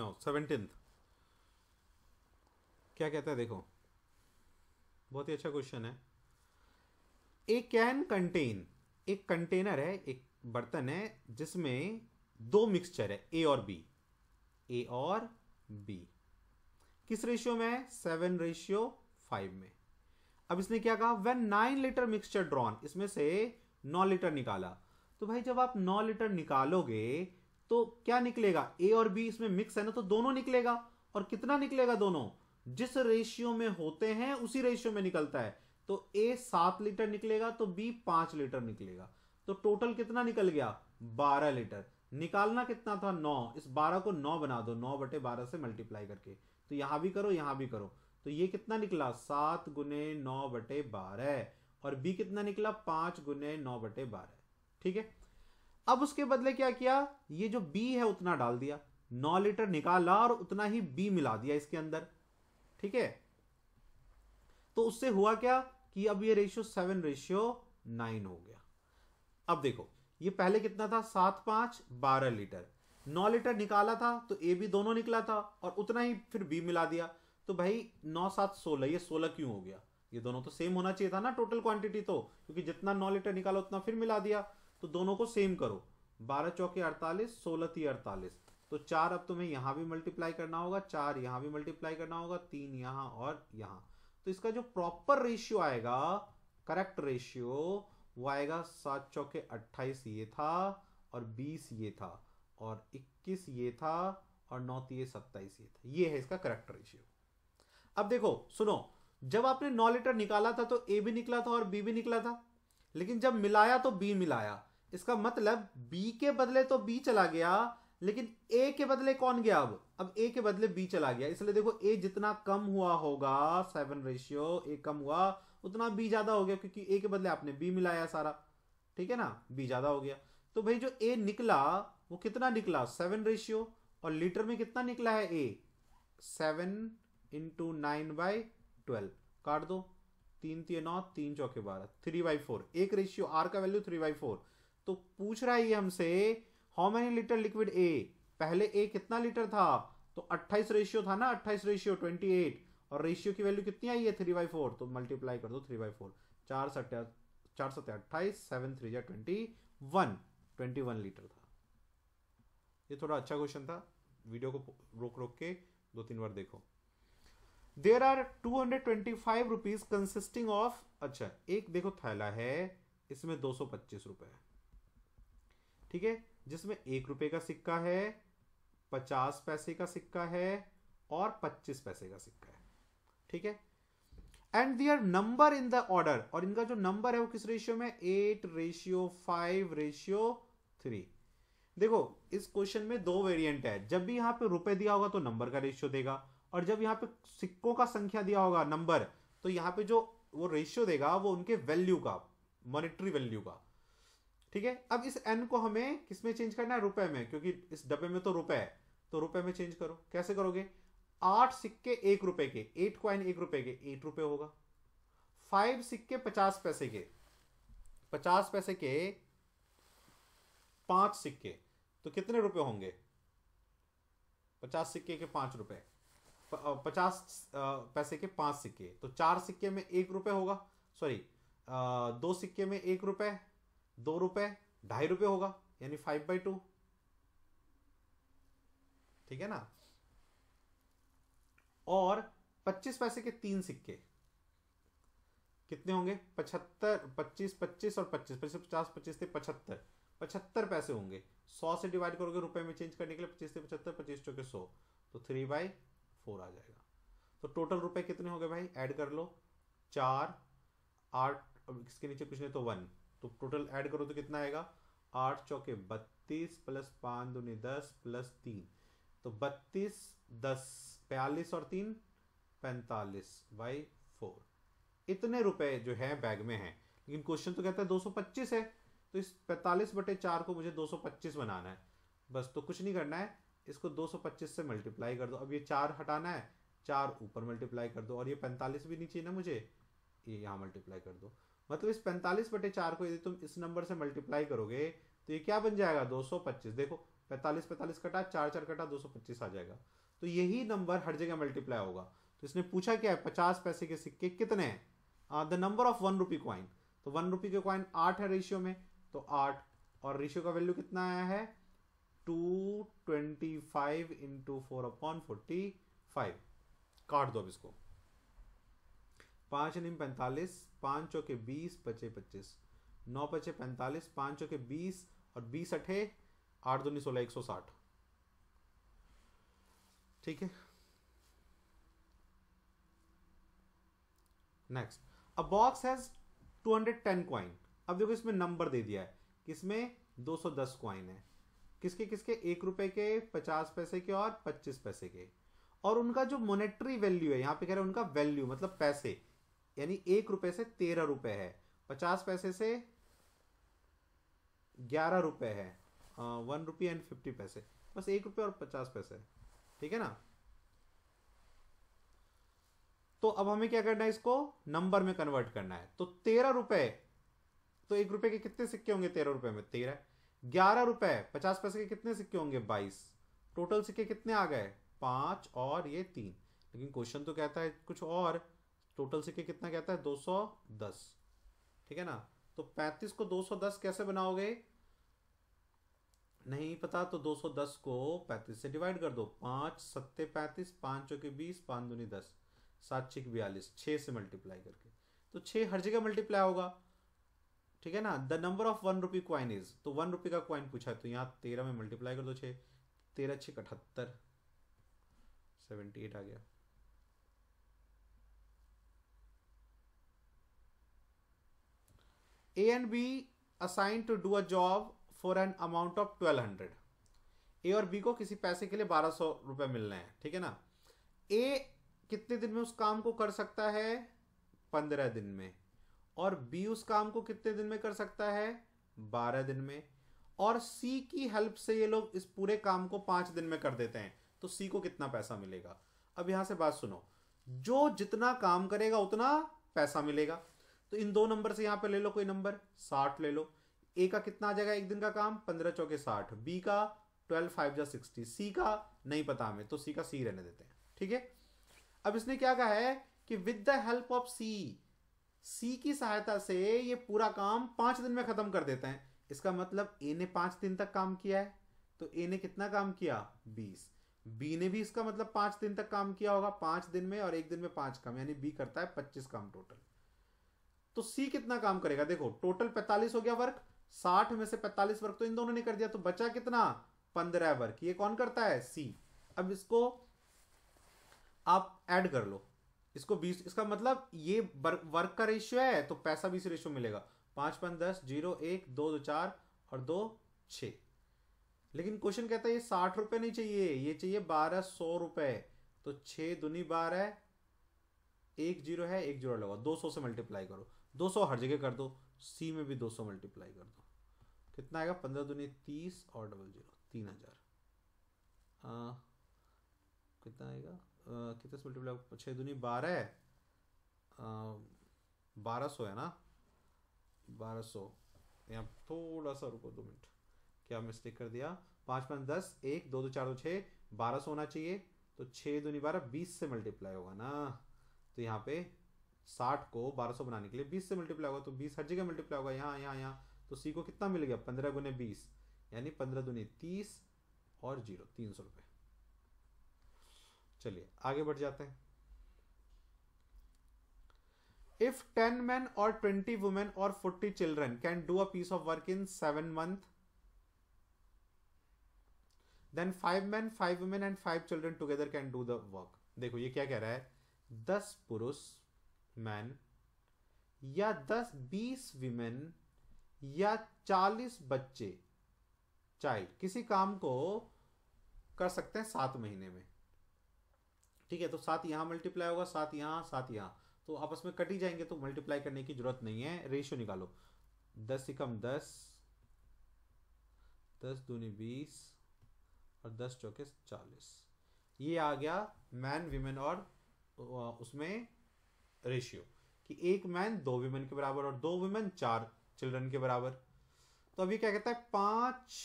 नो सेवनटीन क्या कहता है देखो बहुत ही अच्छा क्वेश्चन है ए कैन कंटेन एक कंटेनर है एक बर्तन है जिसमें दो मिक्सचर है ए और बी ए और बी किस रेशियो में है सेवन रेशियो फाइव में अब इसने क्या कहा when nine litre mixture drawn इसमें से नौ लीटर निकाला तो भाई जब आप नौ लीटर निकालोगे तो क्या निकलेगा ए और बी इसमें मिक्स है ना तो दोनों निकलेगा और कितना निकलेगा दोनों जिस रेशियो में होते हैं उसी रेशियो में निकलता है तो ए सात लीटर निकलेगा तो बी पांच लीटर निकलेगा तो टोटल कितना निकल गया बारह लीटर निकालना कितना था नौ इस बारह को नौ बना दो नौ बटे बारह से मल्टीप्लाई करके तो यहां भी करो यहां भी करो तो ये कितना निकला सात गुने नौ बटे बारह और बी कितना निकला पांच गुने नौ बटे बारह ठीक है अब उसके बदले क्या किया ये जो बी है उतना डाल दिया नौ लीटर निकाला और उतना ही बी मिला दिया इसके अंदर ठीक है तो उससे हुआ क्या कि अब ये रेशियो सेवन रेशियो नाइन हो गया अब देखो ये पहले कितना था सात पांच बारह लीटर नौ लीटर निकाला था तो ए बी दोनों निकला था और उतना ही फिर बी मिला दिया तो भाई नौ सात सोलह ये सोलह क्यों हो गया ये दोनों तो सेम होना चाहिए था ना टोटल क्वांटिटी तो क्योंकि जितना नौ लीटर निकाला उतना फिर मिला दिया तो दोनों को सेम करो बारह चौके अड़तालीस सोलह ती अड़तालीस तो चार अब तुम्हें यहां भी मल्टीप्लाई करना होगा चार यहां भी मल्टीप्लाई करना होगा तीन यहां और यहां तो इसका जो प्रॉपर रेशियो आएगा करेक्ट रेशियो वो आएगा सात चौके अट्ठाईस ये था और बीस ये था और इक्कीस ये था और नौ तीय सत्ताईस ये था ये है इसका करेक्ट रेशियो अब देखो सुनो जब आपने नौ लीटर निकाला था तो ए भी निकला था और बी भी निकला था लेकिन जब मिलाया तो बी मिलाया इसका मतलब बी के बदले तो बी चला गया लेकिन ए के बदले कौन गया अब अब ए के बदले बी चला गया इसलिए देखो ए जितना कम हुआ होगा सेवन रेशियो ए कम हुआ उतना बी ज्यादा हो गया क्योंकि ए के बदले आपने बी मिलाया सारा ठीक है ना बी ज्यादा हो गया तो भाई जो ए निकला वो कितना निकला सेवन रेशियो और लीटर में कितना निकला है A seven into nine by twelve काट दो तीन तीन नौ तीन चौके बारह थ्री बाई फोर एक रेशियो आर का वैल्यू थ्री बाई फोर तो पूछ रहा है ये हमसे how many litre liquid A पहले ए कितना लीटर था तो 28 रेशियो था ना 28 रेशियो 28 और रेशियो की वैल्यू कितनी आई है थ्री बाई फोर तो मल्टीप्लाई कर दो थ्री बाई फोर चार सत्या चार सत्या अट्ठाईस सेवन थ्री या twenty one twenty one litre था ये थोड़ा अच्छा क्वेश्चन था वीडियो को रोक रोक के दो तीन बार देखो there are two hundred twenty five rupees consisting of अच्छा एक देखो थैला है इसमें दो सौ पच्चीस रुपए है ठीक है जिसमें एक रुपए का सिक्का है पचास पैसे का सिक्का है और पच्चीस पैसे का सिक्का है ठीक है and their number in the order और इनका जो नंबर है वो किस रेशियो में eight ratio five ratio three देखो इस क्वेश्चन में दो वेरिएंट है जब भी यहां पे रुपए दिया होगा तो नंबर का रेशियो देगा और जब यहां पे सिक्कों का संख्या दिया होगा नंबर तो यहां पे जो वो रेशियो देगा वो उनके वैल्यू का मॉनेटरी वैल्यू का ठीक है अब इस एन को हमें किसमें चेंज करना है रुपए में क्योंकि इस डब्बे में तो रुपए है तो रुपए में चेंज करो कैसे करोगे आठ सिक्के एक रुपए के एट क्वाइन एक रुपए के एट रुपए होगा फाइव सिक्के पचास पैसे के पचास पैसे के पांच सिक्के तो कितने रुपए होंगे पचास सिक्के के पांच रुपए पचास पैसे के पांच सिक्के तो चार सिक्के में एक रुपए होगा सॉरी दो सिक्के में एक रुपए दो रुपए ढाई रुपए होगा यानी फाइव बाई टू ठीक है ना और पच्चीस पैसे के तीन सिक्के कितने होंगे पचहत्तर पच्चीस पच्चीस और पच्चीस पच्चीस पचास पच्चीस से पचहत्तर पचहत्तर पैसे होंगे सौ से डिवाइड करोगे रुपए में चेंज करने के लिए पच्चीस से पचहत्तर पच्चीस चौके सौ तो थ्री बाई फोर आ जाएगा तो टोटल रुपए कितने हो गए भाई ऐड कर लो चार आठ इसके नीचे कुछ नहीं तो वन तो टोटल ऐड करो तो कितना आएगा आठ चौके बत्तीस प्लस पाँच दूनी दस प्लस तीन तो बत्तीस दस बयालीस और तीन पैंतालीस बाई फोर इतने रुपए जो है बैग में है लेकिन क्वेश्चन तो कहता है दो सौ पच्चीस है तो इस पैंतालीस बटे चार को मुझे दो सौ पच्चीस बनाना है बस तो कुछ नहीं करना है इसको दो सौ पच्चीस से मल्टीप्लाई कर दो अब ये चार हटाना है चार ऊपर मल्टीप्लाई कर दो और ये पैंतालीस भी नीचे ना मुझे ये यहाँ मल्टीप्लाई कर दो मतलब इस पैंतालीस बटे चार को यदि तुम इस नंबर से मल्टीप्लाई करोगे तो ये क्या बन जाएगा 225 देखो 45 45 कटा चार चार कटा 225 आ जाएगा तो यही नंबर हर जगह मल्टीप्लाई होगा तो इसने पूछा क्या है पचास पैसे के सिक्के कितने हैं the number of one rupee coin तो वन रुपी के क्वाइन आठ है रेशियो में तो आठ और रेशियो का वैल्यू कितना आया है two twenty five into four upon forty five काट दो अब इसको पाँच निम पैंतालीस पाँच चौके बीस पचे पच्चीस नौ पचे पैंतालीस पाँच चौके बीस और बीस अठे आठ दूनी सोलह एक सौ साठ ठीक है next a box has two hundred ten coin अब देखो इसमें नंबर दे दिया है किसमें दो सौ दस क्वाइन है किसके किसके एक रुपए के पचास पैसे के और पच्चीस पैसे के और उनका जो मोनेटरी वैल्यू है यहां पे कह रहे हैं उनका वैल्यू मतलब पैसे यानी एक रुपए से तेरह रुपए है पचास पैसे से ग्यारह रुपए है वन रुपी एंड फिफ्टी पैसे बस एक रुपये और पचास पैसे ठीक है ना तो अब हमें क्या करना है इसको नंबर में कन्वर्ट करना है तो तेरह रुपए तो एक रुपए के कितने सिक्के होंगे तेरह रुपए में तेरह ग्यारह रुपए पचास पैसे के कितने सिक्के होंगे बाईस टोटल सिक्के कितने आ गए पांच और ये तीन लेकिन क्वेश्चन तो कहता है कुछ और टोटल सिक्के कितना कहता है 210 ठीक है ना तो 35 को 210 कैसे बनाओगे नहीं पता तो 210 को 35 से डिवाइड कर दो पांच सत्ते पैंतीस पांच चौके बीस पांच दूनी दस सात छिक बयालीस छः से मल्टीप्लाई करके तो छः हर जगह मल्टीप्लाई होगा ठीक है ना the number of one rupee coin is तो वन रुपी का क्वाइन पूछा है तो यहाँ तेरह में मल्टीप्लाई कर दो छः तेरह छिक अठहत्तर सेवेंटी एट आ गया and B assign to do a job for an amount of twelve hundred A और बी को किसी पैसे के लिए बारह सौ रुपये मिल रहे हैं ठीक है ना ए कितने दिन में उस काम को कर सकता है पंद्रह दिन में और बी उस काम को कितने दिन में कर सकता है बारह दिन में और सी की हेल्प से ये लोग इस पूरे काम को पाँच दिन में कर देते हैं तो सी को कितना पैसा मिलेगा अब यहाँ से बात सुनो जो जितना काम करेगा उतना पैसा मिलेगा तो इन दो नंबर से यहां पर ले लो कोई नंबर साठ ले लो ए का कितना आ जाएगा एक दिन का काम पंद्रह चौके साठ बी का ट्वेल्व फाइव जा सिक्सटी सी का नहीं पता हमें तो सी का सी रहने देते हैं ठीक है अब इसने क्या कहा है कि with the help of C C की सहायता से ये पूरा काम पांच दिन में खत्म कर देते हैं इसका मतलब ए ने पांच दिन तक काम किया है तो ए ने कितना काम किया बीस बी ने भी इसका मतलब पांच दिन तक काम किया होगा पांच दिन में और एक दिन में पांच काम यानी बी करता है पच्चीस काम टोटल तो सी कितना काम करेगा देखो टोटल पैतालीस हो गया वर्क साठ में से पैतालीस वर्क तो इन दोनों ने कर दिया तो बचा कितना पंद्रह वर्क ये कौन करता है सी अब इसको आप ऐड कर लो इसको बीस इसका मतलब ये वर्क का रेशियो है तो पैसा बीस रेशियो मिलेगा पांच पांच दस जीरो एक दो दो चार और दो छ लेकिन क्वेश्चन कहता है ये साठ रुपए नहीं चाहिए ये चाहिए बारह सौ रुपए तो छह दुनी बारह एक जीरो है एक जीरो लगाओ दो सौ से मल्टीप्लाई करो 200 हर जगह कर दो सी में भी 200 मल्टीप्लाई कर दो कितना आएगा पंद्रह दुनिया तीस और डबल जीरो तीन हज़ार कितना आएगा कितने से मल्टीप्लाई छः दुनिया बारह बारह सौ है ना बारह सौ यहाँ थोड़ा सा रुको दो मिनट क्या मिस्टेक कर दिया पाँच पाँच दस एक दो दो चार दो छः बारह सौ होना चाहिए तो छः दूनी बारह बीस से मल्टीप्लाई होगा ना तो यहाँ पे साठ को बारह सौ बनाने के लिए बीस से मल्टीप्लाई होगा तो बीस हर जगह मल्टीप्लाई होगा यहाँ यहाँ यहाँ तो सी को कितना मिल गया पंद्रह गुने बीस यानी पंद्रह दुनी तीस और जीरो तीन सौ रुपये चलिए आगे बढ़ जाते हैं इफ टेन मैन और ट्वेंटी वुमेन और forty children can do a piece of work in seven month then five man five women and five children together can do the work देखो ये क्या कह रहा है दस पुरुष मैन या दस बीस विमेन या चालीस बच्चे चाइल्ड किसी काम को कर सकते हैं सात महीने में ठीक है तो सात यहां मल्टीप्लाई होगा सात यहां सात यहां तो आपस में कट ही जाएंगे तो मल्टीप्लाई करने की जरूरत नहीं है रेशियो निकालो दस इकम दस दस दूनी बीस और दस चौके चालीस ये आ गया मैन विमेन और उसमें रेशियो कि एक मैन दो वुमेन के बराबर और दो वुमेन चार चिल्ड्रन के बराबर तो अभी क्या कहता है पांच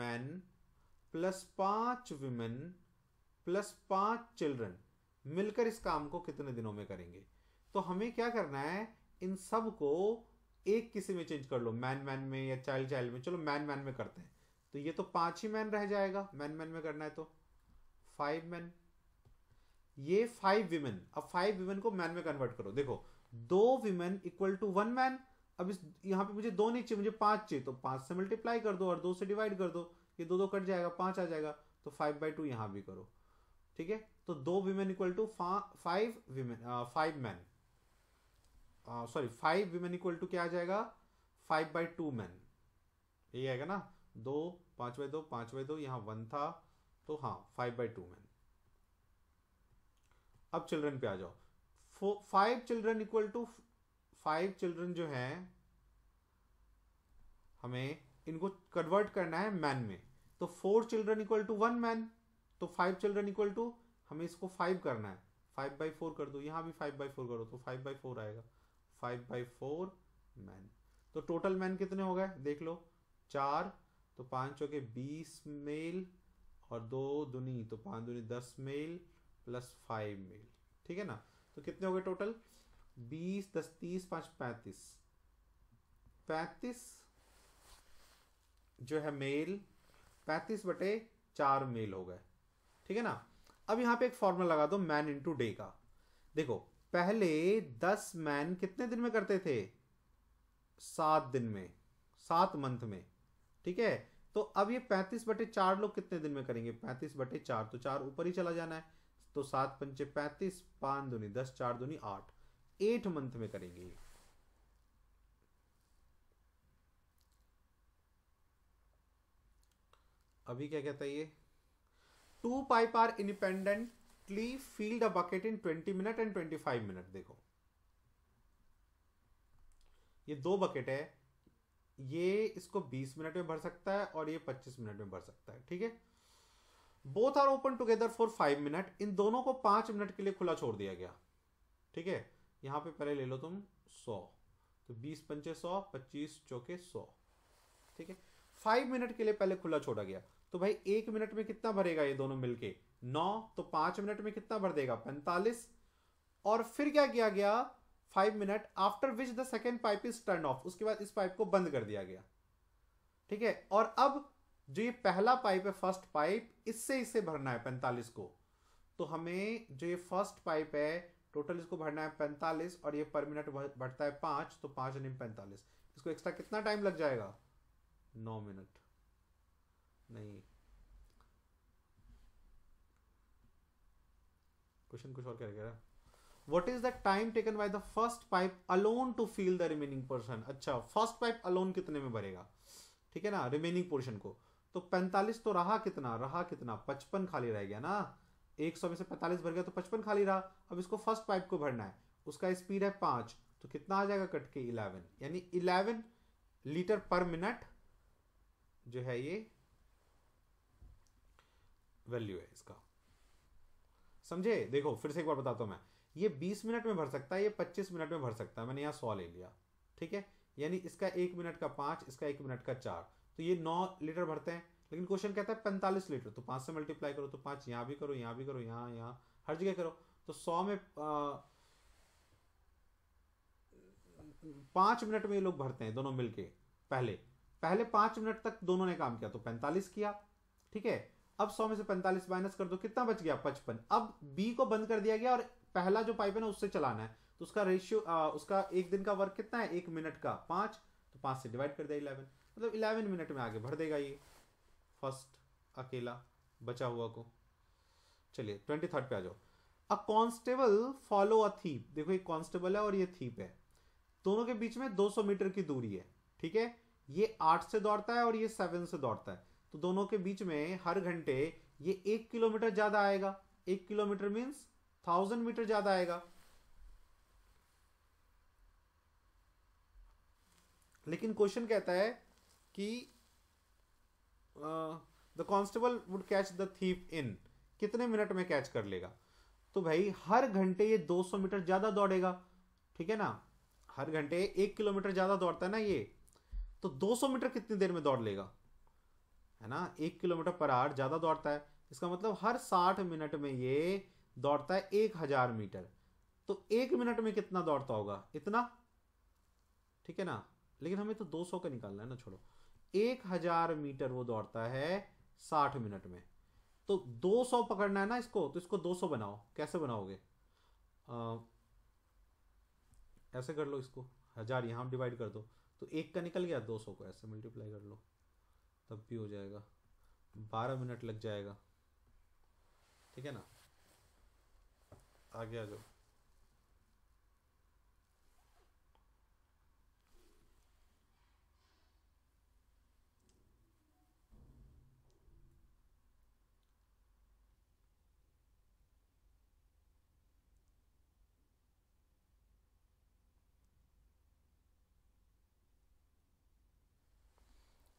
मैन प्लस पांच वुमेन प्लस पांच चिल्ड्रन मिलकर इस काम को कितने दिनों में करेंगे तो हमें क्या करना है इन सब को एक किसी में चेंज कर लो मैन मैन में या चाइल्ड चाइल्ड में चलो मैन मैन में करते हैं तो ये तो पांच ही मैन रह जाएगा मैन मैन में करना है तो फाइव मैन ये फाइव विमेन अब फाइव विमेन को मैन में कन्वर्ट करो देखो दो women equal to one man अब इस यहाँ पे मुझे दो नहीं चाहिए मुझे पांच चाहिए तो पांच से मल्टीप्लाई कर दो और दो से डिवाइड कर दो ये दो दो कट जाएगा पांच आ जाएगा तो फाइव बाई टू यहां भी करो ठीक है तो दो women equal to five women five man sorry five women equal to क्या आ जाएगा फाइव बाई टू मैन ये आएगा ना दो पांच बाई दो पांच बाई दो यहाँ वन था तो हाँ फाइव बाई टू मैन अब चिल्ड्रन पे आ जाओ five children equal to five children जो है हमें इनको कन्वर्ट करना है मैन में तो four children equal to one man तो फाइव चिल्ड्रन इक्वल टू हमें इसको फाइव करना है फाइव बाई फोर कर दो यहां भी फाइव बाई फोर करो तो फाइव बाई फोर आएगा फाइव बाई फोर मैन तो टोटल मैन कितने हो गए देख लो चार तो पांच हो गए बीस मेल और दो दुनी तो पांच दुनी दस मेल प्लस फाइव मेल ठीक है ना तो कितने हो गए टोटल बीस दस तीस पांच पैंतीस पैंतीस जो है मेल पैंतीस बटे चार मेल हो गए ठीक है ना अब यहां पे एक फॉर्मूला लगा दो मैन इंटू डे का देखो पहले दस मैन कितने दिन में करते थे सात दिन में सात मंथ में ठीक है तो अब ये पैंतीस बटे चार लोग कितने दिन में करेंगे पैंतीस बटे चार तो चार ऊपर ही चला जाना है तो सात पंचे पैंतीस पांच दूनी दस चार दूनी आठ एट मंथ में करेंगे अभी क्या कहता है ये two pipe are independently filled a bucket in twenty minute and twenty five minute देखो ये दो बकेट है ये इसको बीस मिनट में भर सकता है और ये पच्चीस मिनट में भर सकता है ठीक है both are open together for five minute इन दोनों को पांच मिनट के लिए खुला छोड़ दिया गया ठीक है यहां पे पहले ले लो तुम सौ तो बीस पंचे सौ पच्चीस चौके सौ ठीक है फाइव मिनट के लिए पहले खुला छोड़ा गया तो भाई एक मिनट में कितना भरेगा ये दोनों मिलके नौ तो पांच मिनट में कितना भर देगा पैंतालीस और फिर क्या किया गया five minute after which the second pipe is turn off उसके बाद इस पाइप को बंद कर दिया गया ठीक है और अब जो ये पहला पाइप है फर्स्ट पाइप इससे इसे भरना है पैंतालीस को तो हमें जो ये फर्स्ट पाइप है टोटल इसको भरना है पैंतालीस और ये पर मिनट बढ़ता है पांच तो पांच निम पैंतालीस इसको एक्स्ट्रा कितना टाइम लग जाएगा नौ मिनट नहीं क्वेश्चन कुछ और क्या कह रहा what is the time taken by the first pipe alone to fill the remaining portion अच्छा फर्स्ट पाइप अलोन कितने में भरेगा ठीक है ना रिमेनिंग पोर्शन को तो पैंतालीस तो रहा कितना रहा कितना पचपन खाली रह गया ना एक सौ में से पैंतालीस भर गया तो पचपन खाली रहा अब इसको फर्स्ट पाइप को भरना है उसका स्पीड है पांच तो कितना आ जाएगा कट के इलेवन यानी इलेवन लीटर पर मिनट जो है ये वैल्यू है इसका समझे देखो फिर से एक बार बताता हूं मैं ये 20 मिनट में भर सकता है ये 25 मिनट में भर सकता है मैंने यहां सौ ले लिया ठीक है यानी इसका एक मिनट का पांच इसका एक मिनट का चार तो ये नौ लीटर भरते हैं लेकिन क्वेश्चन कहता है पैंतालीस लीटर तो पाँच से मल्टीप्लाई करो तो पाँच यहाँ भी करो यहाँ भी करो यहाँ यहाँ हर जगह करो तो सौ में पाँच मिनट में ये लोग भरते हैं दोनों मिलके पहले पहले पाँच मिनट तक दोनों ने काम किया तो पैंतालीस किया ठीक है अब सौ में से पैंतालीस माइनस कर दो कितना बच गया पचपन अब बी को बंद कर दिया गया और पहला जो पाइप है ना उससे चलाना है तो उसका रेशियो उसका एक दिन का वर्क कितना है एक मिनट का पांच तो पांच से डिवाइड कर दिया इलेवन मतलब इलेवन मिनट में आगे भर देगा ये फर्स्ट अकेला बचा हुआ को चलिए ट्वेंटी थर्ड पे आ जाओ a constable follow a thief देखो ये कॉन्स्टेबल है और ये थीप है दोनों के बीच में 200 मीटर की दूरी है ठीक है ये आठ से दौड़ता है और ये सेवन से दौड़ता है तो दोनों के बीच में हर घंटे ये एक किलोमीटर ज्यादा आएगा एक किलोमीटर मीन्स थाउजेंड मीटर ज्यादा आएगा लेकिन क्वेश्चन कहता है कि the constable would catch the thief in कितने मिनट में कैच कर लेगा तो भाई हर घंटे ये 200 मीटर ज़्यादा दौड़ेगा ठीक है ना हर घंटे एक किलोमीटर ज़्यादा दौड़ता है ना ये तो 200 मीटर कितनी देर में दौड़ लेगा है ना एक किलोमीटर पर आवर ज़्यादा दौड़ता है इसका मतलब हर 60 मिनट में ये दौड़ता है एक हजार मीटर तो एक मिनट में कितना दौड़ता होगा इतना ठीक है ना लेकिन हमें तो 200 का निकालना है ना छोड़ो एक हजार मीटर वो दौड़ता है साठ मिनट में तो दो सौ पकड़ना है ना इसको तो इसको दो सौ बनाओ कैसे बनाओगे आ, ऐसे कर लो इसको हजार यहां डिवाइड कर दो तो एक का निकल गया दो सौ को ऐसे मल्टीप्लाई कर लो तब भी हो जाएगा बारह मिनट लग जाएगा ठीक है ना आगे आ जाओ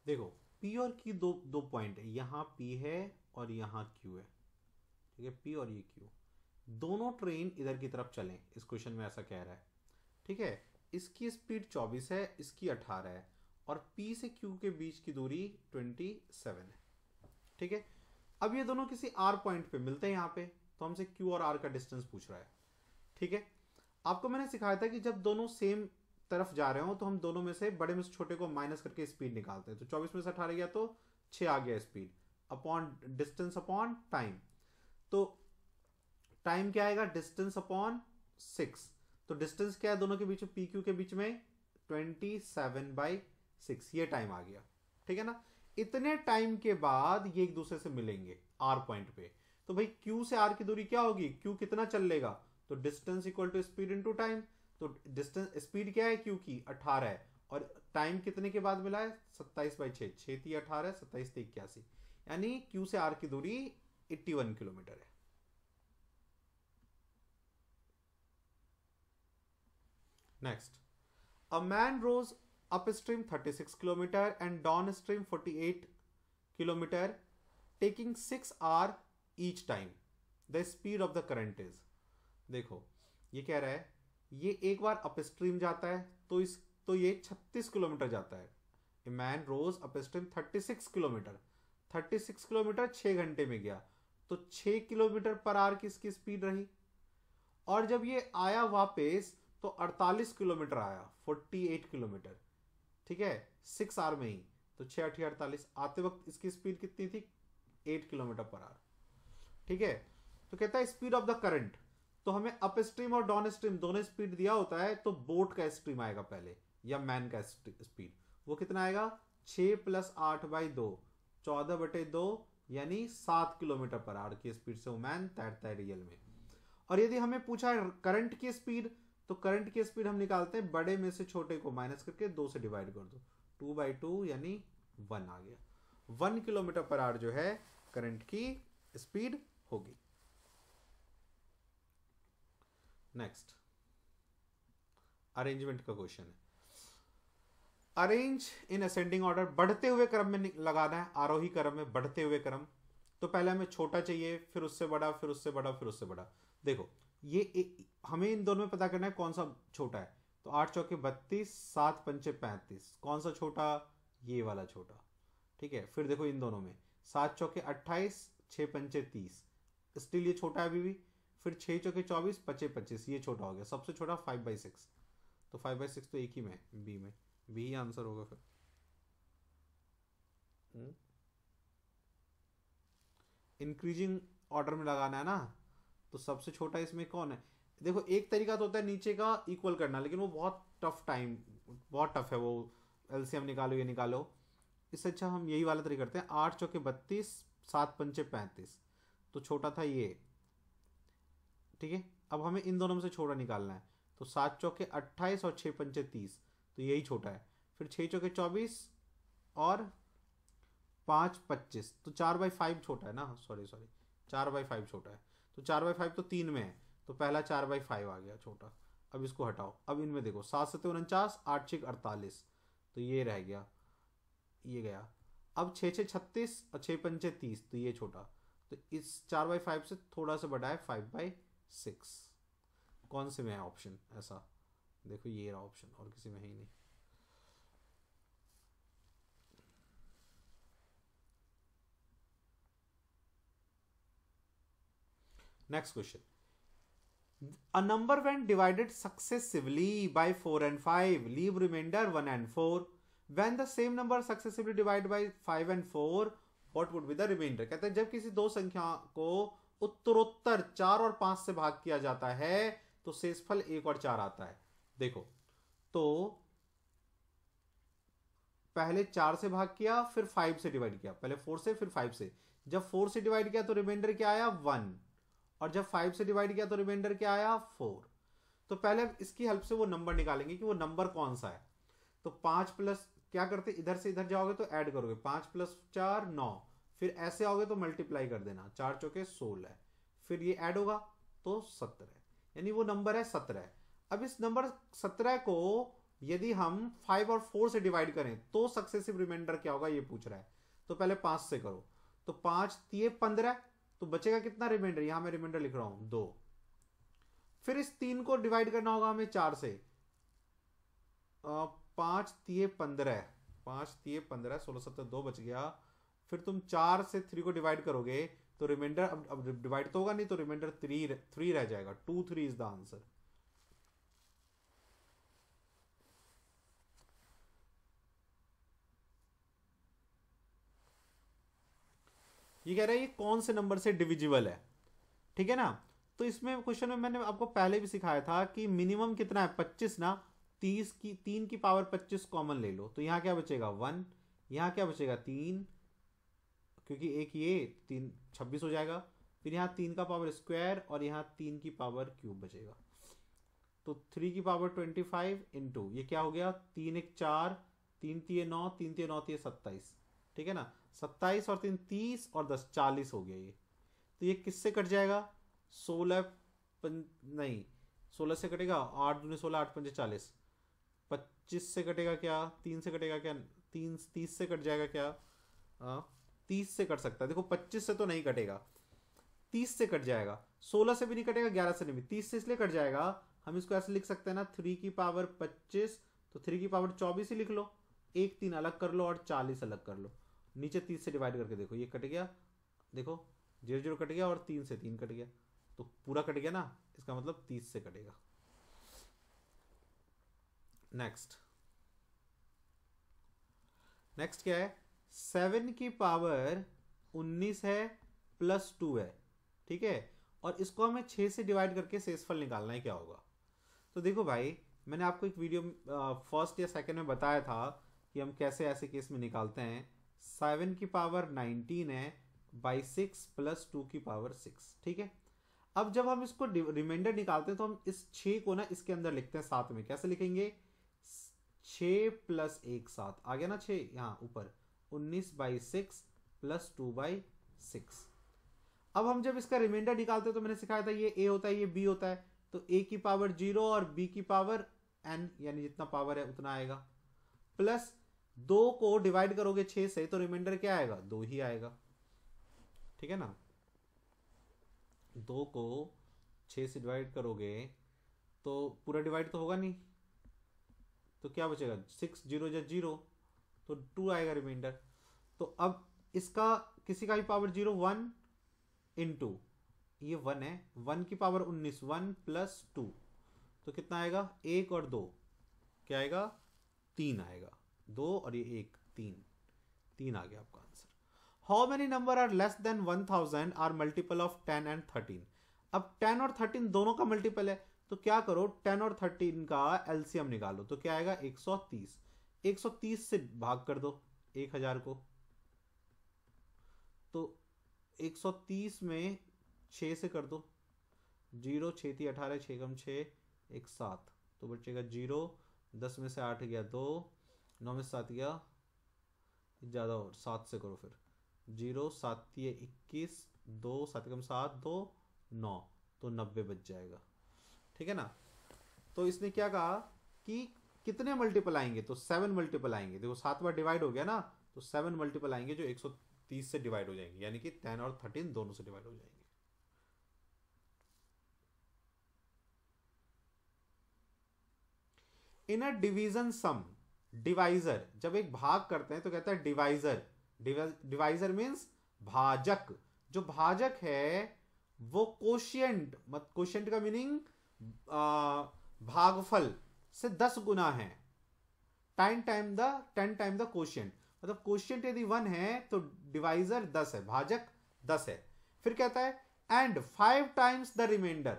देखो पी और क्यू दो दो पॉइंट है यहाँ पी है और यहाँ क्यू है ठीक है पी और ये क्यू दोनों ट्रेन इधर की तरफ चलें इस क्वेश्चन में ऐसा कह रहा है ठीक है इसकी स्पीड 24 है इसकी 18 है और P से Q के बीच की दूरी 27 है ठीक है अब ये दोनों किसी R पॉइंट पे मिलते हैं यहाँ पे तो हमसे Q और R का डिस्टेंस पूछ रहा है ठीक है आपको मैंने सिखाया था कि जब दोनों सेम तरफ जा रहे हो तो हम दोनों में से बड़े में से छोटे को माइनस करके स्पीड निकालते हैं तो चौबीस में से अठारह गया तो छः आ गया speed upon distance upon time तो टाइम क्या आएगा डिस्टेंस अपॉन सिक्स तो डिस्टेंस क्या है दोनों के बीच में पी क्यू के बीच में ट्वेंटी सेवन बाई सिक्स ये टाइम आ गया ठीक है ना इतने टाइम के बाद ये एक दूसरे से मिलेंगे आर पॉइंट पे तो भाई क्यू से आर की दूरी क्या होगी क्यू कितना चल लेगा तो distance equal to speed into time तो डिस्टेंस स्पीड क्या है क्यू की अठारह है और टाइम कितने के बाद मिला है सत्ताईस बाई छः छः ती अठारह सत्ताईस ती इक्यासी यानी क्यू से आर की दूरी एट्टी वन किलोमीटर है next a man rows upstream thirty six kilometre and downstream forty eight kilometre taking six hours each time the speed of the current is देखो ये कह रहा है ये एक बार अपस्ट्रीम जाता है तो इस तो ये 36 किलोमीटर जाता है a man rows upstream thirty 36 kilometre 36 kilometre 6 घंटे में गया तो 6 किलोमीटर पर आर की इसकी स्पीड रही और जब ये आया वापस तो 48 किलोमीटर आया 48 किलोमीटर ठीक है सिक्स आर में ही तो छः अठी अड़तालीस आते वक्त इसकी स्पीड कितनी थी एट किलोमीटर पर आर ठीक है तो कहता है स्पीड ऑफ द करंट तो हमें अप स्ट्रीम और डाउन स्ट्रीम दोनों स्पीड दिया होता है तो बोट का स्ट्रीम आएगा पहले या मैन का स्पीड वो कितना आएगा छ प्लस आठ बाई दो चौदह बटे दो यानी सात किलोमीटर पर आर की स्पीड से वो मैन तैरता है रियल में और यदि हमें पूछा है करंट की स्पीड तो करंट की स्पीड हम निकालते हैं बड़े में से छोटे को माइनस करके दो से डिवाइड कर दो टू बाई टू यानी वन आ गया वन किलोमीटर पर आर जो है करंट की स्पीड होगी नेक्स्ट अरेंजमेंट का क्वेश्चन है अरेंज इन असेंडिंग ऑर्डर बढ़ते हुए क्रम में लगाना है आरोही क्रम में बढ़ते हुए क्रम तो पहले हमें छोटा चाहिए फिर उससे बड़ा फिर उससे बड़ा फिर उससे बड़ा देखो ये ए, हमें इन दोनों में पता करना है कौन सा छोटा है तो आठ चौके बत्तीस सात पंचे पैंतीस कौन सा छोटा ये वाला छोटा ठीक है फिर देखो इन दोनों में सात चौके अट्ठाईस छः पंचे तीस स्टिल ये छोटा है अभी भी फिर छः चौके चौबीस पच्चे पच्चीस ये छोटा हो गया सबसे छोटा फाइव बाई सिक्स तो फाइव बाई सिक्स तो एक ही में बी में बी ही आंसर होगा फिर इंक्रीजिंग हम्म। ऑर्डर में लगाना है ना तो सबसे छोटा इसमें कौन है देखो एक तरीका तो होता है नीचे का इक्वल करना लेकिन वो बहुत टफ टाइम बहुत टफ है वो एलसीएम निकालो ये निकालो इससे अच्छा हम यही वाला तरीका करते हैं आठ चौके बत्तीस सात पंचे पैंतीस तो छोटा था ये ठीक है अब हमें इन दोनों में से छोटा निकालना है तो सात चौके अट्ठाईस और छः पंचे तीस तो यही छोटा है फिर छः चौके चौबीस और पाँच पच्चीस तो चार बाई फाइव छोटा है ना सॉरी सॉरी चार बाई फाइव छोटा है तो चार बाई फाइव तो तीन में है तो पहला चार बाई फाइव आ गया छोटा अब इसको हटाओ अब इनमें देखो सात सत्य उनचास आठ छः अड़तालीस तो ये रह गया ये गया अब छः छः छत्तीस और छः पंचे तीस तो ये छोटा तो इस चार बाई फाइव से थोड़ा सा बढ़ाए फाइव बाई सिक्स कौन से में है ऑप्शन ऐसा देखो ये रहा ऑप्शन और किसी में ही नहीं next question a number when divided successively by four and five leave remainder one and four when the same number successively divide by five and four what would be the remainder कहते हैं जब किसी दो संख्या को उत्तरोत्तर चार और पांच से भाग किया जाता है तो शेषफल एक और चार आता है देखो तो पहले चार से भाग किया फिर फाइव से डिवाइड किया पहले फोर से फिर फाइव से जब फोर से डिवाइड किया तो रिमाइंडर क्या आया वन और जब फाइव से डिवाइड किया तो रिमाइंडर क्या आया फोर तो पहले इसकी हेल्प से वो नंबर निकालेंगे कि वो नंबर कौन सा है तो पांच प्लस क्या करते इधर से इधर जाओगे तो ऐड करोगे पांच प्लस चार नौ फिर ऐसे आओगे तो मल्टीप्लाई कर देना चार चौके सोलह फिर ये ऐड होगा तो सत्रह यानी वो नंबर है सत्रह अब इस नंबर सत्रह को यदि हम फाइव और फोर से डिवाइड करें तो सक्सेसिव रिमाइंडर क्या होगा ये पूछ रहा है तो पहले पांच से करो तो पांच तीय तो पंद्रह तो बचेगा कितना रिमाइंडर यहां मैं रिमाइंडर लिख रहा हूं दो फिर इस तीन को डिवाइड करना होगा हमें चार से पांच तीय तो पंद्रह पांच तीय तो पंद्रह सोलह सत्रह दो बच गया फिर तुम चार से थ्री को डिवाइड करोगे तो रिमाइंडर अब अब डिवाइड तो होगा नहीं तो रिमाइंडर थ्री थ्री रह जाएगा two three is the answer ये कह रहा है ये कौन से नंबर से डिविजिबल है ठीक है ना तो इसमें क्वेश्चन में मैंने आपको पहले भी सिखाया था कि मिनिमम कितना है पच्चीस ना तीस की तीन की पावर पच्चीस कॉमन ले लो तो यहाँ क्या बचेगा वन यहाँ क्या बचेगा तीन क्योंकि एक ये तीन छब्बीस हो जाएगा फिर यहाँ तीन का पावर स्क्वायर और यहाँ तीन की पावर क्यूब बचेगा तो थ्री की पावर ट्वेंटी फाइव इंटू ये क्या हो गया तीन एक चार तीन तीन नौ तीन तीन नौ तीन सत्ताईस ठीक है ना सत्ताईस और तीन तीस और दस चालीस हो गया ये तो ये किससे कट जाएगा सोलह नहीं सोलह से कटेगा आठ दूनी सोलह आठ पंजे चालीस पच्चीस से कटेगा क्या तीन से कटेगा क्या तीन तीस से कट जाएगा क्या आ, हाँ, तीस से कट सकता है देखो पच्चीस से तो नहीं कटेगा तीस से कट जाएगा सोलह से भी नहीं कटेगा ग्यारह से नहीं भी तीस से इसलिए कट जाएगा हम इसको ऐसे लिख सकते हैं ना थ्री की पावर पच्चीस तो थ्री की पावर चौबीस ही लिख लो एक तीन अलग कर लो और चालीस अलग कर लो नीचे तीस से डिवाइड करके देखो ये कट गया देखो जीरो जीरो कट गया और तीन से तीन कट गया तो पूरा कट गया ना इसका मतलब तीस से कटेगा नेक्स्ट नेक्स्ट क्या है सेवन की पावर उन्नीस है प्लस टू है ठीक है और इसको हमें छः से डिवाइड करके सेसफल निकालना है क्या होगा तो देखो भाई मैंने आपको एक वीडियो फर्स्ट या सेकंड में बताया था कि हम कैसे ऐसे केस में निकालते हैं सेवन की पावर नाइनटीन है बाई सिक्स प्लस टू की पावर सिक्स ठीक है अब जब हम इसको रिमाइंडर निकालते हैं तो हम इस छः को ना इसके अंदर लिखते हैं साथ में कैसे लिखेंगे छः प्लस एक साथ आ गया ना छः यहाँ ऊपर उन्नीस by six plus two by six अब हम जब इसका रिमाइंडर निकालते हैं तो मैंने सिखाया था ये ए होता है ये बी होता है तो ए की पावर जीरो और बी की पावर एन यानी जितना पावर है उतना आएगा प्लस दो को डिवाइड करोगे छह से तो रिमाइंडर क्या आएगा दो ही आएगा ठीक है ना दो को छ से डिवाइड करोगे तो पूरा डिवाइड तो होगा नहीं तो क्या बचेगा सिक्स जीरो या जीरो तो टू आएगा रिमाइंडर तो अब इसका किसी का भी power zero one in two ये वन है वन की पावर उन्नीस वन प्लस टू तो कितना आएगा एक और दो क्या आएगा तीन आएगा दो और ये एक तीन तीन आ गया आपका answer how many number are less than one thousand are multiple of ten and thirteen अब टेन और थर्टीन दोनों का मल्टीपल है तो क्या करो टेन और थर्टीन का एलसीएम निकालो तो क्या आएगा एक सौ तीस 130 से भाग कर दो 1000 को तो 130 में 6 से कर दो जीरो छः थी अठारह छः कम छः एक सात तो बचेगा जीरो दस में से आठ गया दो नौ में सात गया ज़्यादा और सात से करो फिर जीरो सात ये इक्कीस दो सात कम सात दो नौ तो नब्बे बच जाएगा ठीक है ना तो इसने क्या कहा कि कितने मल्टीपल आएंगे तो सेवन मल्टीपल आएंगे देखो सात बार डिवाइड हो गया ना तो सेवन मल्टीपल आएंगे जो एक सौ तीस से डिवाइड हो जाएंगे यानी कि टेन और थर्टीन दोनों से डिवाइड हो जाएंगे इन अ डिवीजन सम डिवाइजर जब एक भाग करते हैं तो कहता है डिवाइजर डिवाइजर मीन्स भाजक जो भाजक है वो कोशियंट मत कोशियंट का मीनिंग भागफल से दस गुना है time time the ten time the question मतलब क्वेश्चन यदि वन है तो डिवाइजर दस है भाजक दस है फिर कहता है and five times the remainder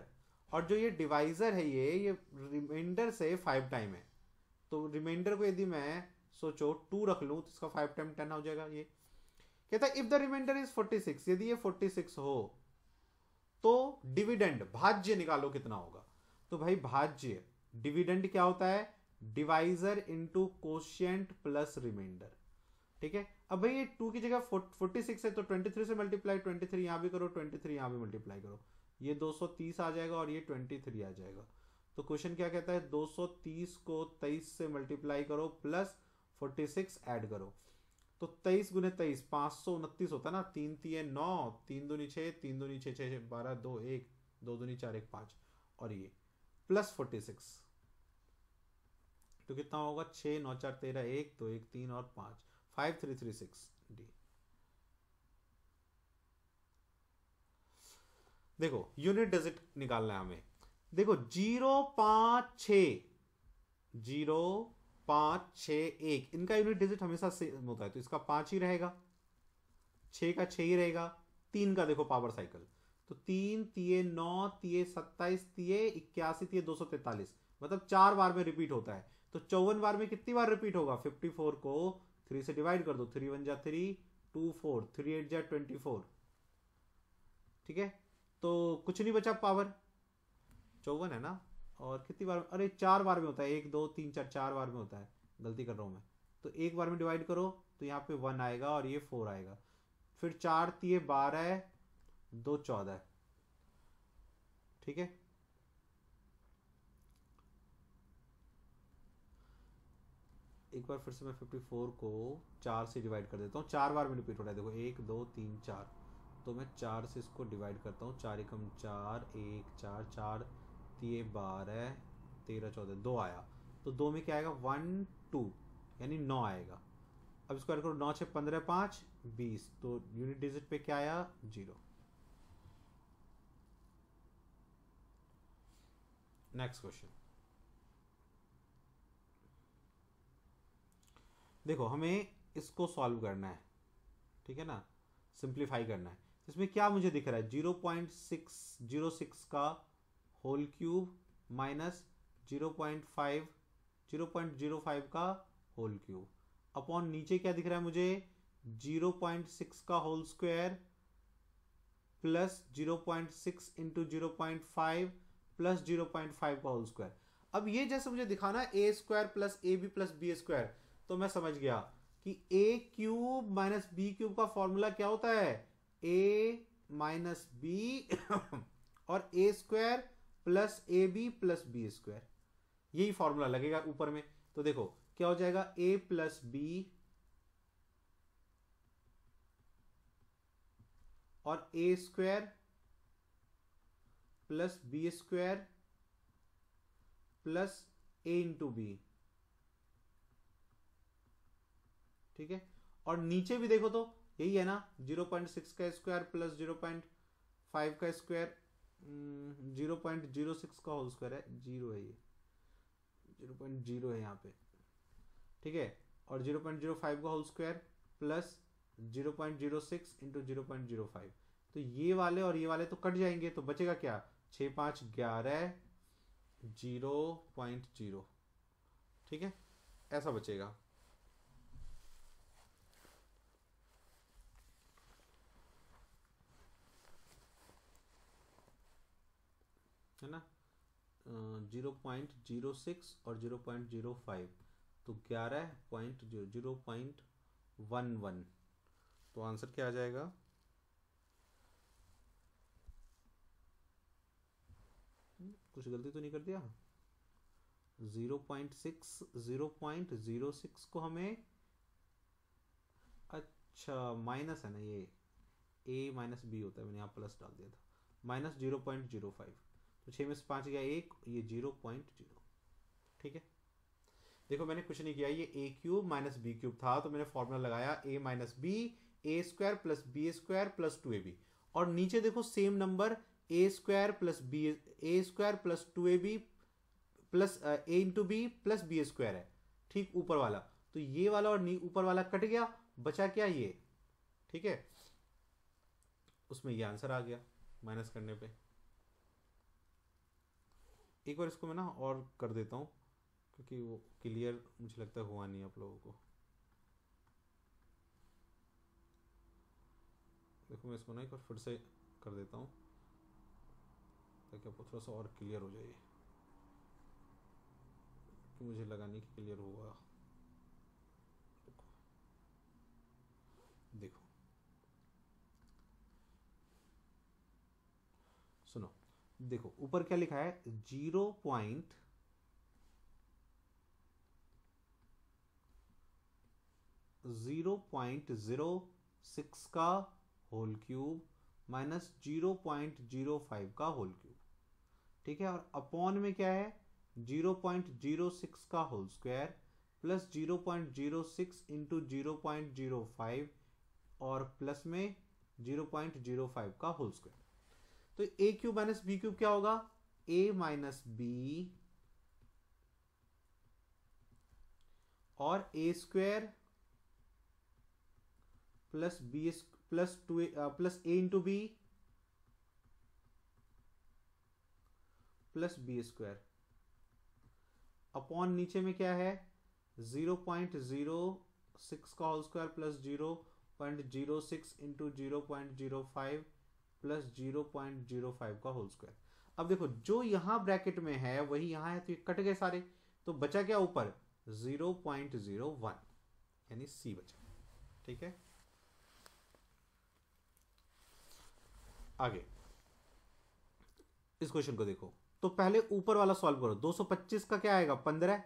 और जो ये डिवाइजर है ये ये रिमाइंडर से फाइव टाइम है तो रिमाइंडर को यदि मैं सोचो टू रख लू तो इसका फाइव टाइम टेन हो जाएगा ये कहता है if the remainder is forty six यदि ये फोर्टी सिक्स हो तो डिविडेंड भाज्य निकालो कितना होगा तो भाई भाज्य डिविडेंड क्या होता है divisor into quotient plus remainder ठीक है अब भाई ये टू की जगह फोर्टी सिक्स है तो ट्वेंटी थ्री से मल्टीप्लाई ट्वेंटी थ्री यहां भी करो ट्वेंटी थ्री यहां भी मल्टीप्लाई करो ये दो सौ तीस आ जाएगा और ये ट्वेंटी थ्री आ जाएगा तो क्वेश्चन क्या कहता है दो सौ तीस को तेईस से मल्टीप्लाई करो प्लस फोर्टी सिक्स ऐड करो तो तेईस गुने तेईस पांच सौ उनतीस होता है ना तीन तीन नौ तीन दूनी छह तीन दूनी छह छह बारह दो एक दो दूनी चार एक पांच और ये प्लस फोर्टी सिक्स तो कितना होगा छः नौ चार तेरह एक दो एक तीन और पाँच five three three six D देखो यूनिट डिजिट निकालना है हमें देखो जीरो पाँच छ जीरो पाँच छ एक इनका यूनिट डिजिट हमेशा सेम होता है तो इसका पाँच ही रहेगा छ का छ ही रहेगा तीन का देखो पावर साइकिल तो तीन तीए नौ तीए सत्ताईस तीए इक्यासी तीए दो सौ तैतालीस मतलब चार बार में रिपीट होता है तो चौवन बार में कितनी बार रिपीट होगा फिफ्टी फोर को थ्री से डिवाइड कर दो थ्री वन जा three two four three eight जा ट्वेंटी फोर ठीक है तो कुछ नहीं बचा पावर चौवन है ना और कितनी बार अरे चार बार में होता है एक दो तीन चार चार बार में होता है गलती कर रहा हूँ मैं तो एक बार में डिवाइड करो तो यहाँ पे वन आएगा और ये फोर आएगा फिर चार तीय बारह दो चौदह ठीक है एक बार फिर से मैं फिफ्टी फोर को चार से डिवाइड कर देता हूँ चार बार में रिपीट हो रहा है देखो एक दो तीन चार तो मैं चार से इसको डिवाइड करता हूँ चार एकम चार एक चार चार तीय बारह तेरह चौदह दो आया तो दो में क्या आएगा वन टू यानी नौ आएगा अब इसको ऐड करो नौ छः पंद्रह पाँच बीस तो यूनिट डिजिट पे क्या आया जीरो नेक्स्ट क्वेश्चन देखो हमें इसको सॉल्व करना है ठीक है ना सिंप्लीफाई करना है इसमें क्या मुझे दिख रहा है zero point six zero six का whole cube minus zero point five zero point zero five का होल क्यूब अपॉन नीचे क्या दिख रहा है मुझे जीरो पॉइंट सिक्स का whole square plus zero point six into zero point five plus zero point five का होल स्क्वायर अब ये जैसे मुझे दिखाना A square plus A B plus B square तो मैं समझ गया कि ए क्यूब माइनस बी क्यूब का फॉर्मूला क्या होता है ए माइनस बी और A square plus A B plus B square यही फॉर्मूला लगेगा ऊपर में तो देखो क्या हो जाएगा ए प्लस बी और A square plus B square plus A into B ठीक है और नीचे भी देखो तो यही है ना जीरो पॉइंट सिक्स का square plus zero point five का square zero point zero six का होल स्क्वायर है जीरो है ये जीरो पॉइंट जीरो है यहाँ पे ठीक है और जीरो पॉइंट जीरो फाइव का whole square plus zero point zero six into zero point zero five तो ये वाले और ये वाले तो कट जाएंगे तो बचेगा क्या छः पाँच ग्यारह जीरो पॉइंट जीरो ठीक है ऐसा बचेगा है ना जीरो पॉइंट जीरो सिक्स और जीरो पॉइंट जीरो फाइव तो ग्यारह point zero point one one तो आंसर क्या आ जाएगा हम्म, कुछ गलती तो नहीं कर दिया zero point six zero point zero six को हमें अच्छा माइनस है ना ये ए माइनस बी होता है मैंने यहाँ प्लस डाल दिया था minus zero point zero five तो छः में से पाँच गया एक ये जीरो पॉइंट जीरो ठीक है देखो मैंने कुछ नहीं किया ये A cube minus B cube था तो मैंने फॉर्मूला लगाया A minus B A square plus B square plus two A B और नीचे देखो same number A square plus B A square plus two A B plus A into B plus B square है ठीक ऊपर वाला तो ये वाला और ऊपर वाला कट गया बचा क्या ये ठीक है उसमें ये आंसर आ गया माइनस करने पे एक बार इसको मैं ना और कर देता हूँ क्योंकि वो क्लियर मुझे लगता है हुआ नहीं आप लोगों को देखो मैं इसको ना एक बार फिर से कर देता हूँ ताकि आपको थोड़ा सा और क्लियर हो जाइए मुझे लगा नहीं कि क्लियर हुआ देखो ऊपर क्या लिखा है zero point zero point zero six का whole cube minus zero point zero five का होल क्यूब ठीक है और अपॉन में क्या है जीरो पॉइंट जीरो सिक्स का whole square plus zero point zero six into zero point zero five और प्लस में जीरो पॉइंट जीरो फाइव का होल स्क्वायर तो A cube minus B cube क्या होगा ए माइनस बी और A square plus B plus two plus A into B plus B square upon नीचे में क्या है जीरो पॉइंट जीरो सिक्स का whole square plus zero point zero six into zero point zero five plus zero point zero five का whole square अब देखो जो यहाँ ब्रैकेट में है वही यहाँ है तो ये कट गए सारे तो बचा क्या ऊपर जीरो पॉइंट जीरो वन यानी सी बचा ठीक है आगे इस क्वेश्चन को देखो तो पहले ऊपर वाला सॉल्व करो 225 का क्या आएगा 15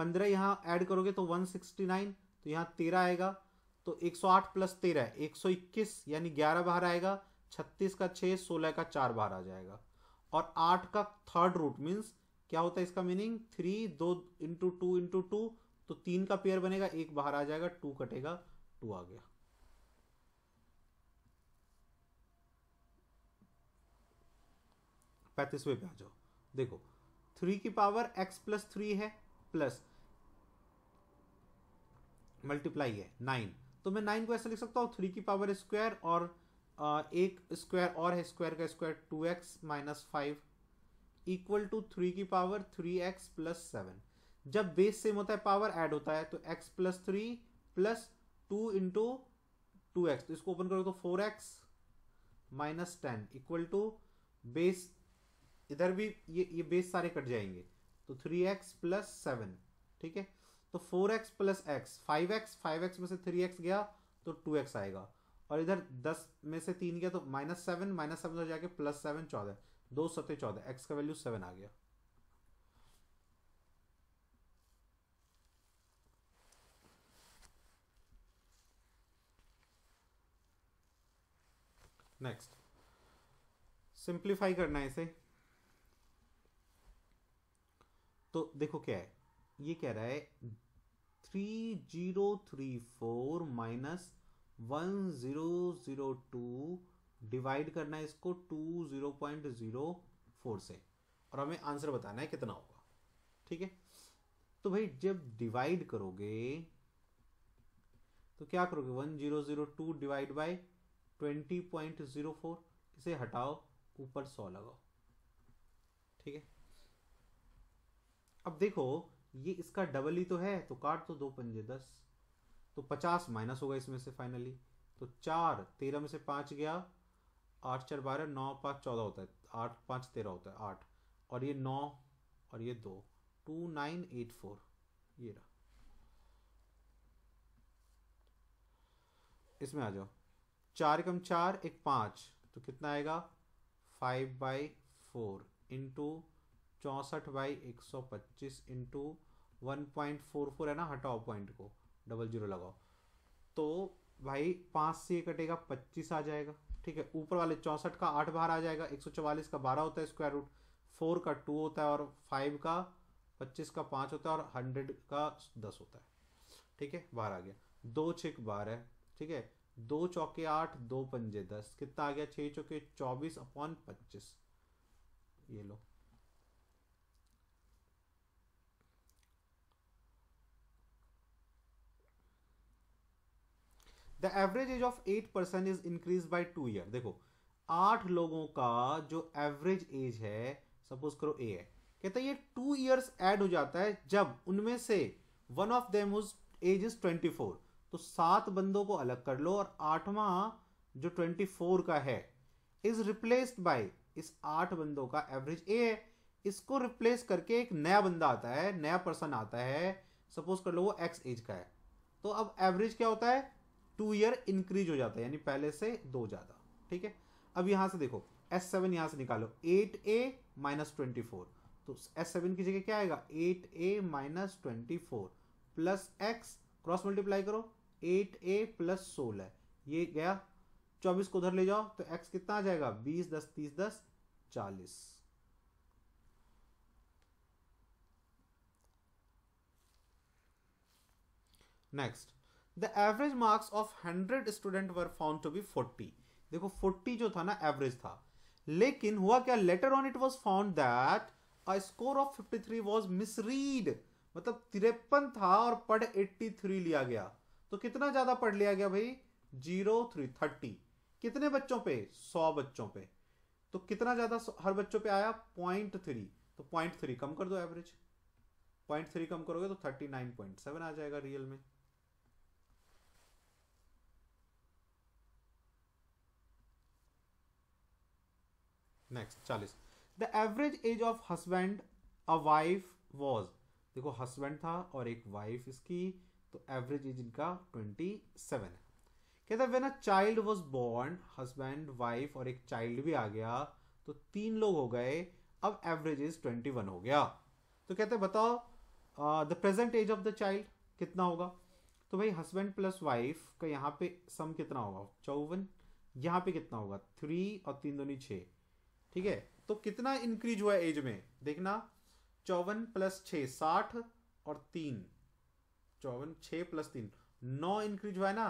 15 यहां ऐड करोगे तो 169 तो यहां 13 आएगा तो 108 प्लस 13 121 यानी 11 बाहर आएगा छत्तीस का छः सोलह का चार बाहर आ जाएगा और आठ का थर्ड रूट मीन्स क्या होता है इसका मीनिंग थ्री दो इंटू टू इंटू टू तो तीन का पेयर बनेगा एक बाहर आ जाएगा टू कटेगा टू आ गया पैतीसवे पे आ जाओ देखो थ्री की पावर एक्स प्लस थ्री है प्लस मल्टीप्लाई है नाइन तो मैं नाइन को ऐसे लिख सकता हूं थ्री की पावर स्क्वायर और एक स्क्वायर और है स्क्वायर का square two X minus five equal to three की power three X plus seven जब बेस सेम होता है पावर ऐड होता है तो X plus three plus two into two X तो इसको ओपन करो तो four X minus ten equal to base इधर भी ये ये बेस सारे कट जाएंगे तो थ्री एक्स प्लस सेवन ठीक है तो four X plus X five X five X में से थ्री एक्स गया तो टू एक्स आएगा और इधर दस में से तीन गया तो माइनस सेवन माइनस सेवन हो जाके प्लस सेवन चौदह दो सत्तर चौदह एक्स का वैल्यू सेवन आ गया नेक्स्ट सिंप्लीफाई करना है इसे तो देखो क्या है ये कह रहा है three zero three four minus one zero zero two divide करना है इसको two zero point zero four से और हमें आंसर बताना है कितना होगा ठीक है तो भाई जब डिवाइड करोगे तो क्या करोगे one zero zero two divide by twenty point zero four इसे हटाओ ऊपर सौ लगाओ ठीक है अब देखो ये इसका डबल ही तो है तो काट तो दो पंजे दस तो पचास माइनस होगा इसमें से फाइनली तो चार तेरह में से पाँच गया आठ चार बारह नौ पाँच चौदह होता है आठ पाँच तेरह होता है आठ और ये नौ और ये दो टू नाइन एट फोर ये रहा इसमें आ जाओ चार कम चार एक पाँच तो कितना आएगा फाइव बाई फोर इंटू चौंसठ बाई एक सौ पच्चीस into one point four four है ना हटाओ पॉइंट को डबल जीरो लगाओ तो भाई पाँच से ये कटेगा पच्चीस आ जाएगा ठीक है ऊपर वाले चौंसठ का आठ बाहर आ जाएगा एक सौ चवालीस का बारह होता है स्क्वायर रूट फोर का टू होता है और फाइव का पच्चीस का पाँच होता है और हंड्रेड का दस होता है ठीक है बाहर आ गया दो छिक बारह ठीक है दो चौके आठ दो पंजे दस कितना आ गया छः चौके चौबीस अपॉन पच्चीस ये लो the average age of eight percent is increase by two year देखो आठ लोगों का जो एवरेज एज है सपोज करो ए है कहते हैं ये टू ईयर्स एड हो जाता है जब उनमें से one of them whose age is twenty four तो सात बंदों को अलग कर लो और आठवां जो ट्वेंटी फोर का है इज रिप्लेस्ड बाय इस आठ बंदों का एवरेज ए है इसको रिप्लेस करके एक नया बंदा आता है नया पर्सन आता है सपोज कर लो वो एक्स एज का है तो अब एवरेज क्या होता है टू ईयर इंक्रीज हो जाता है यानी पहले से दो ज़्यादा ठीक है अब यहां से देखो एस सेवन यहां से निकालो eight A minus twenty four तो एस सेवन की जगह क्या आएगा eight A minus twenty four plus X cross multiply करो एट ए प्लस सोलह ये गया चौबीस को उधर ले जाओ तो एक्स कितना आ जाएगा बीस दस तीस दस चालीस next the average marks of hundred student were found to be forty देखो फोर्टी जो था ना एवरेज था लेकिन हुआ क्या later on it was found that a score of fifty three was misread मतलब तिरपन था और पढ़ एट्टी थ्री लिया गया तो कितना ज्यादा पढ़ लिया गया भाई जीरो थ्री थर्टी कितने बच्चों पे सौ बच्चों पे तो कितना ज्यादा हर बच्चों पे आया पॉइंट थ्री तो पॉइंट थ्री कम कर दो एवरेज पॉइंट थ्री कम करोगे तो थर्टी नाइन पॉइंट सेवन आ जाएगा रियल में नेक्स्ट चालीस the average age of husband a wife was देखो हसबेंड था और एक वाइफ इसकी तो एवरेज एज इनका ट्वेंटी सेवन है कहता when a child was born husband wife और एक चाइल्ड भी आ गया तो तीन लोग हो गए अब एवरेज एज ट्वेंटी वन हो गया तो कहते हैं बताओ the present age of the child कितना होगा तो भाई हस्बैंड प्लस वाइफ का यहाँ पे सम कितना होगा चौवन यहाँ पे कितना होगा थ्री और तीन दोनों छः ठीक है तो कितना इंक्रीज हुआ एज में देखना चौवन प्लस छ साठ और तीन चौवन छ प्लस तीन नौ इंक्रीज हुआ है ना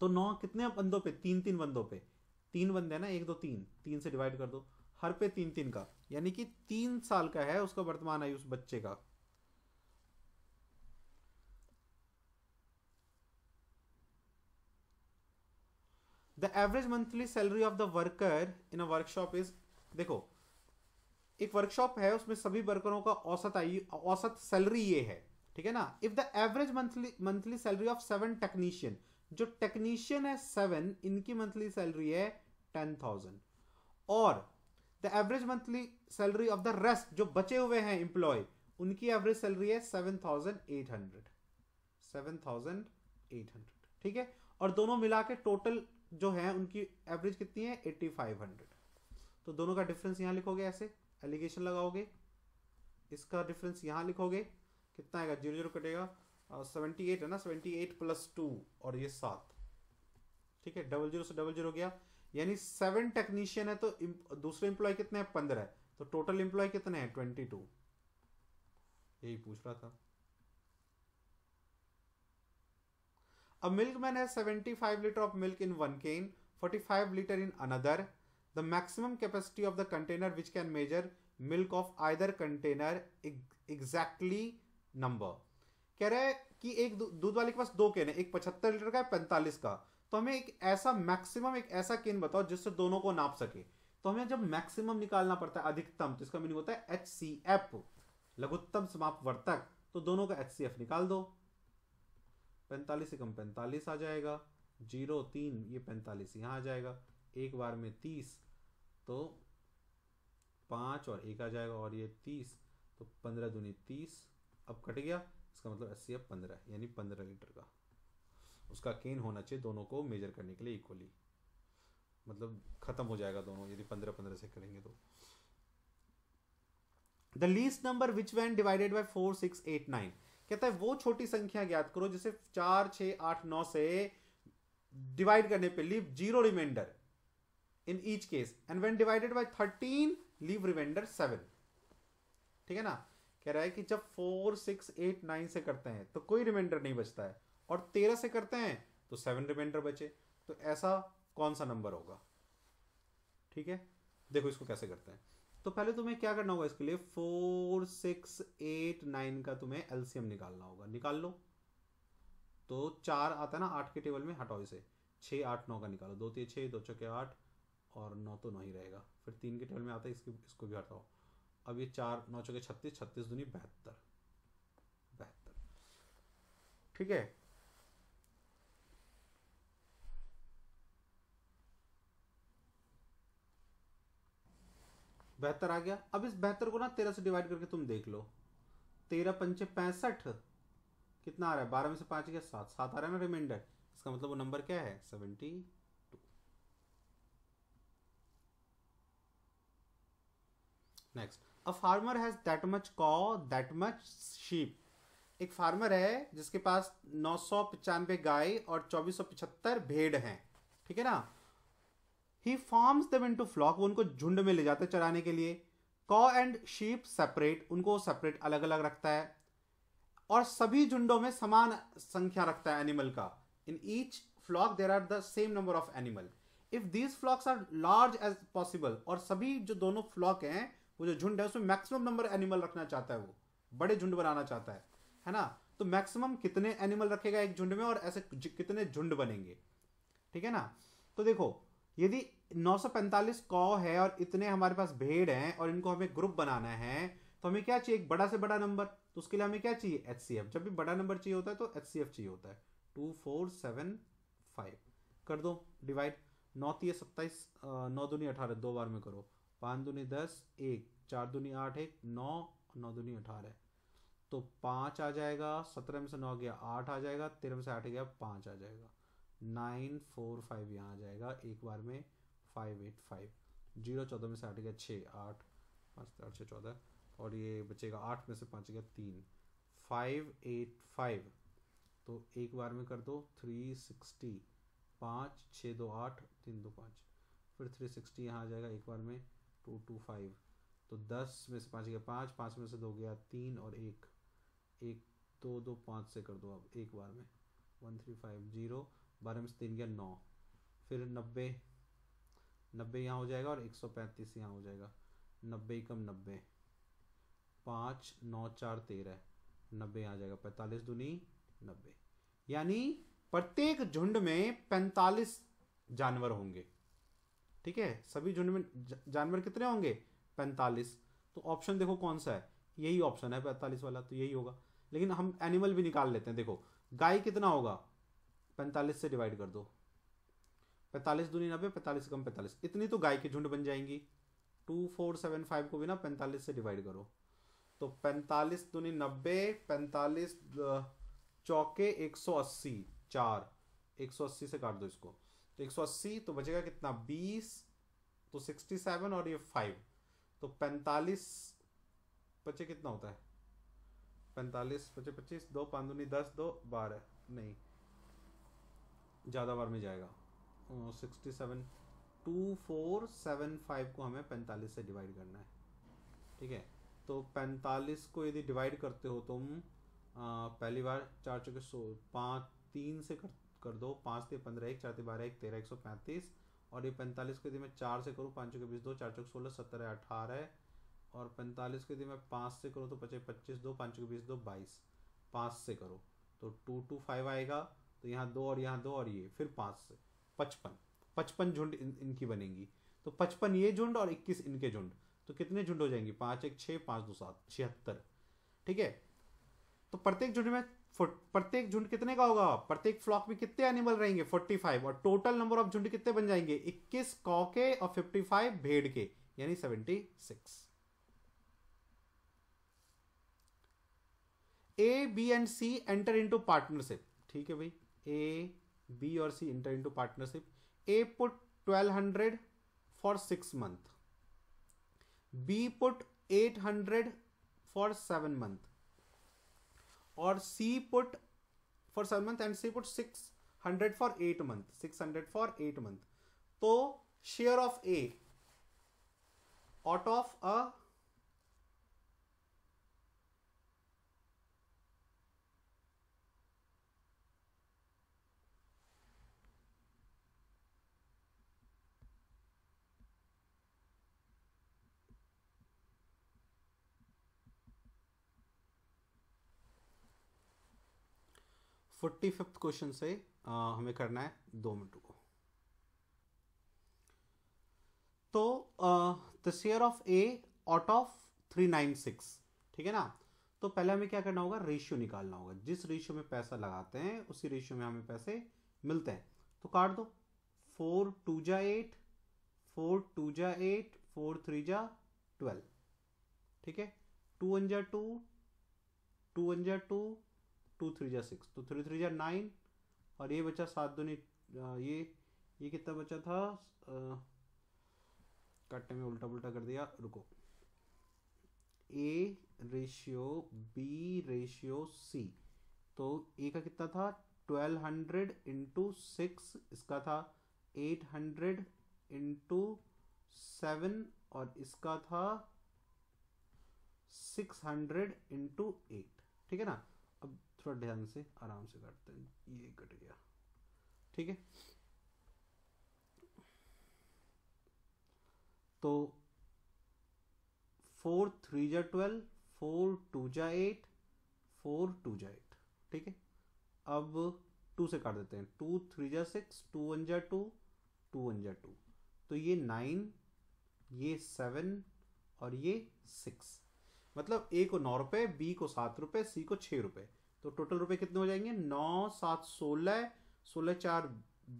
तो नौ कितने बंदों पे तीन तीन बंदों पे तीन बंदे ना एक दो तीन तीन से डिवाइड कर दो हर पे तीन तीन का यानी कि तीन साल का है उसका वर्तमान आयु उस बच्चे का the average monthly salary of the worker in a workshop is देखो एक वर्कशॉप है उसमें सभी वर्करों का औसत आई औसत सैलरी ये है ठीक है ना if the average monthly monthly salary of seven technician जो टेक्नीशियन है सेवन इनकी मंथली सैलरी है टेन थाउजेंड और the average monthly salary of the rest जो बचे हुए हैं इंप्लॉय उनकी एवरेज सैलरी है seven thousand eight hundred seven thousand eight hundred ठीक है और दोनों मिला के टोटल जो है उनकी एवरेज कितनी है एट्टी फाइव हंड्रेड तो दोनों का डिफरेंस यहाँ लिखोगे ऐसे एलिगेशन लगाओगे इसका डिफरेंस यहाँ लिखोगे कितना आएगा जीरो जीरो कटेगा सेवेंटी एट है ना सेवेंटी एट प्लस टू और ये सात ठीक है डबल जीरो से डबल जीरो गया यानी सेवन टेक्नीशियन है तो दूसरे इंप्लॉय कितने हैं पंद्रह तो टोटल एम्प्लॉय कितने हैं ट्वेंटी टू यही पूछ रहा था A milkman has 75 liter of milk in one cane, 45 liter in another. The maximum capacity of the container which can measure milk of either container exactly number. कह रहा है कि एक दूध वाले के पास दो केन है एक पचहत्तर लीटर का है पैंतालीस का तो हमें एक ऐसा मैक्सिमम एक ऐसा केन बताओ जिससे दोनों को नाप सके तो हमें जब मैक्सिमम निकालना पड़ता है अधिकतम तो इसका मीनिंग होता है एच सी एफ लघुत्तम समाप्त वर्तक तो दोनों का एच सी एफ निकाल दो पैंतालीस से कम पैंतालीस आ जाएगा जीरो तीन ये पैंतालीस यहाँ आ जाएगा एक बार में तीस तो पाँच और एक आ जाएगा और ये तीस तो पंद्रह दूनी तीस अब कट गया इसका मतलब अस्सी अब पंद्रह यानी पंद्रह लीटर का उसका केन होना चाहिए दोनों को मेजर करने के लिए इक्वली मतलब खत्म हो जाएगा दोनों यदि पंद्रह पंद्रह से करेंगे तो the least number which when divided by four six eight nine कहता है वो छोटी संख्या ज्ञात करो जिसे चार छ आठ नौ से डिवाइड करने पे leave zero remainder in each case and when divided by thirteen leave remainder seven ठीक है ना कह रहा है कि जब फोर सिक्स एट नाइन से करते हैं तो कोई रिमाइंडर नहीं बचता है और तेरह से करते हैं तो सेवन रिमाइंडर बचे तो ऐसा कौन सा नंबर होगा ठीक है देखो इसको कैसे करते हैं तो पहले तुम्हें क्या करना होगा इसके लिए फोर सिक्स एट नाइन का तुम्हें एलसीएम निकालना होगा निकाल लो तो चार आता है ना आठ के टेबल में हटाओ इसे छः आठ नौ का निकालो दो तीन तो छः दो चौके आठ और नौ तो नौ ही रहेगा फिर तीन के टेबल में आता है इसकी इसको भी हटाओ अब ये चार नौ चौके छत्तीस छत्तीस दूनी बहत्तर बहत्तर ठीक है बेहतर आ गया अब इस बेहतर को ना तेरह से डिवाइड करके तुम देख लो तेरह पंचे पैंसठ कितना आ रहा है बारह में से पाँच गया सात सात आ रहा है ना रिमाइंडर इसका मतलब वो नंबर क्या है seventy two next a farmer has that much cow that much sheep एक फार्मर है जिसके पास नौ सौ पचानवे गाय और चौबीस सौ पचहत्तर भेड़ हैं ठीक है ना he forms them into flock वो उनको झुंड में ले जाते चराने के लिए कॉ एंड शीप सेपरेट उनको सेपरेट अलग अलग रखता है और सभी झुंडों में समान संख्या रखता है एनिमल का in each flock there are the same number of animal if these flocks are large as possible और सभी जो दोनों फ्लॉक हैं वो जो झुंड है उसमें मैक्सिमम नंबर एनिमल रखना चाहता है वो बड़े झुंड बनाना चाहता है है ना तो मैक्सिमम कितने एनिमल रखेगा एक झुंड में और ऐसे कितने झुंड बनेंगे ठीक है ना तो देखो यदि 945 कौ है और इतने हमारे पास भेड़ हैं और इनको हमें ग्रुप बनाना है तो हमें क्या चाहिए एक बड़ा से बड़ा नंबर तो उसके लिए हमें क्या चाहिए एच जब भी बड़ा नंबर चाहिए होता है तो एच चाहिए होता है टू फोर सेवन फाइव कर दो डिवाइड नौ तीय सत्ताईस नौ दूनी अठारह दो बार में करो पाँच दूनी दस एक चार दूनी आठ एक नौ नौ दूनी अठारह तो पाँच आ जाएगा सत्रह में से नौ गया आठ आ जाएगा तेरह में से आठ गया पाँच आ जाएगा नाइन फोर फाइव यहाँ आ जाएगा एक बार में फाइव एट फाइव जीरो चौदह में से आठ गया छः आठ पाँच आठ छः चौदह और ये बचेगा आठ में से पाँच गया तीन फाइव एट फाइव तो एक बार में कर दो थ्री सिक्सटी पाँच छः दो आठ तीन दो पाँच फिर थ्री सिक्सटी यहाँ आ जाएगा एक बार में टू टू फाइव तो दस में से पाँच गया पाँच पाँच में से दो गया तीन और एक एक दो दो पाँच से कर दो अब एक बार में वन थ्री फाइव जीरो बारह में से तीन गया नौ फिर नब्बे नब्बे यहाँ हो जाएगा और एक सौ पैंतीस यहाँ हो जाएगा नब्बे कम नब्बे पाँच नौ चार तेरह नब्बे आ जाएगा पैंतालीस दूनी नब्बे यानी प्रत्येक झुंड में पैंतालीस जानवर होंगे ठीक है सभी झुंड में जानवर कितने होंगे पैंतालीस तो ऑप्शन देखो कौन सा है यही ऑप्शन है पैंतालीस वाला तो यही होगा लेकिन हम एनिमल भी निकाल लेते हैं देखो गाय कितना होगा पैंतालीस से डिवाइड कर दो पैंतालीस दूनी नब्बे पैंतालीस कम पैंतालीस इतनी तो गाय की झुंड बन जाएंगी टू फोर सेवन फाइव को भी ना पैंतालीस से डिवाइड करो तो पैंतालीस दूनी नब्बे पैंतालीस चौके एक सौ अस्सी चार एक सौ अस्सी से काट दो इसको तो एक सौ अस्सी तो बचेगा कितना बीस तो सिक्सटी सेवन और ये फाइव तो पैंतालीस बचे कितना होता है पैंतालीस बचे पच्चीस दो पाँच दूनी दस दो बारह नहीं ज़्यादा बार में जाएगा sixty seven two four seven five को हमें पैंतालीस से डिवाइड करना है ठीक है तो पैंतालीस को यदि डिवाइड करते हो तुम आ, पहली बार चार चौके सो पाँच तीन से कर कर दो पाँच से पंद्रह एक चार से बारह एक तेरह एक सौ पैंतीस और ये पैंतालीस को यदि मैं चार से करूँ पाँच चौके बीस दो चार चौके सोलह सत्रह अठारह और पैंतालीस को यदि मैं पाँच से करूँ तो पचे पच्चीस दो पाँच चौके बीस दो बाईस पाँच से करो तो टू टू फाइव आएगा तो यहाँ दो और यहाँ दो और ये फिर पाँच से पचपन पचपन झुंड इन, इनकी बनेंगी तो पचपन ये झुंड और इक्कीस इनके झुंड तो कितने झुंड हो जाएंगे पाँच एक छः पाँच दो सात छिहत्तर ठीक है तो प्रत्येक झुंड में प्रत्येक झुंड कितने का होगा प्रत्येक फ्लॉक में कितने एनिमल रहेंगे 45 और टोटल नंबर ऑफ झुंड कितने बन जाएंगे 21 कौ के और 55 भेड़ के यानी 76 A B and C enter into partnership ठीक है भाई ए बी और C enter into partnership A put 1200 for six month B put 800 for seven month और C put for seven month and C put 600 for eight month 600 for eight month तो share of A out of a forty fifth question से आ, हमें करना है दो मिनटों को तो दर of A out of three nine six ठीक है ना तो पहले हमें क्या करना होगा रेशियो निकालना होगा जिस रेशियो में पैसा लगाते हैं उसी रेशियो में हमें पैसे मिलते हैं तो काट दो फोर टू जा एट फोर टू जा एट फोर थ्री जा ट्वेल्व ठीक है टू वन जा टू टू वन जा टू टू थ्री जा सिक्स तो थ्री थ्री जा नाइन और ये बचा सात दूनी ये ये कितना बचा था काटने में उल्टा पुलटा कर दिया रुको A ratio B ratio C तो ए का कितना था ट्वेल्व हंड्रेड इंटू सिक्स इसका था एट हंड्रेड इंटू सेवन और इसका था सिक्स हंड्रेड इंटू एट ठीक है ना इसको ध्यान से आराम से काटते हैं ये कट गया ठीक है तो फोर थ्री जा ट्वेल्व फोर टू जा एट फोर टू जा एट ठीक है अब टू से काट देते हैं टू थ्री जा सिक्स टू वन जा टू टू वन जा टू तो ये नाइन ये सेवन और ये सिक्स मतलब ए को नौ रुपए बी को सात रुपए सी को छः रुपए तो टोटल रुपए कितने हो जाएंगे नौ सात सोलह सोलह चार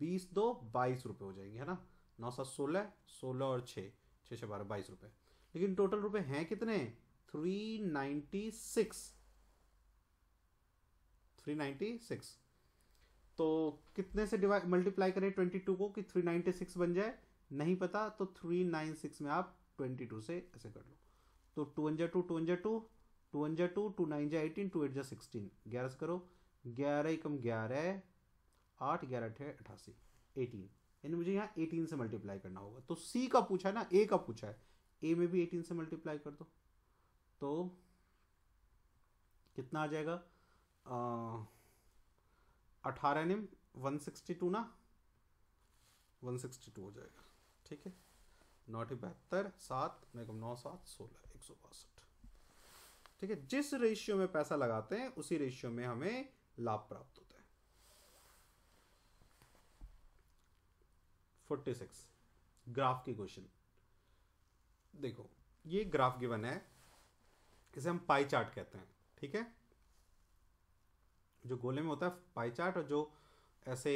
बीस दो बाईस रुपए हो जाएंगे है ना नौ सात सोलह सोलह और छः छः छः बारह बाईस रुपये लेकिन टोटल रुपए हैं कितने three ninety six three ninety six तो कितने से डिवाइड मल्टीप्लाई करें ट्वेंटी टू को कि थ्री नाइन्टी सिक्स बन जाए नहीं पता तो थ्री नाइन सिक्स में आप ट्वेंटी टू से ऐसे कर लो तो two hundred two two hundred two two one जा टू टू नाइन जा एटीन टू एट जा सिक्सटीन ग्यारह से करो ग्यारह एकम ग्यारह आठ ग्यारह अठे अठासी एटीन यानी मुझे यहाँ एटीन से मल्टीप्लाई करना होगा तो सी का पूछा है ना ए का पूछा है ए में भी एटीन से मल्टीप्लाई कर दो तो कितना आ जाएगा अठारह निम वन सिक्सटी टू ना वन सिक्सटी टू हो जाएगा ठीक है नौ अठी बहत्तर सात नौ सात सोलह एक सौ बासठ ठीक है जिस रेशियो में पैसा लगाते हैं उसी रेशियो में हमें लाभ प्राप्त होता है फोर्टी सिक्स ग्राफ की क्वेश्चन देखो ये ग्राफ गिवन है इसे हम पाई चार्ट कहते हैं ठीक है जो गोले में होता है पाई चार्ट और जो ऐसे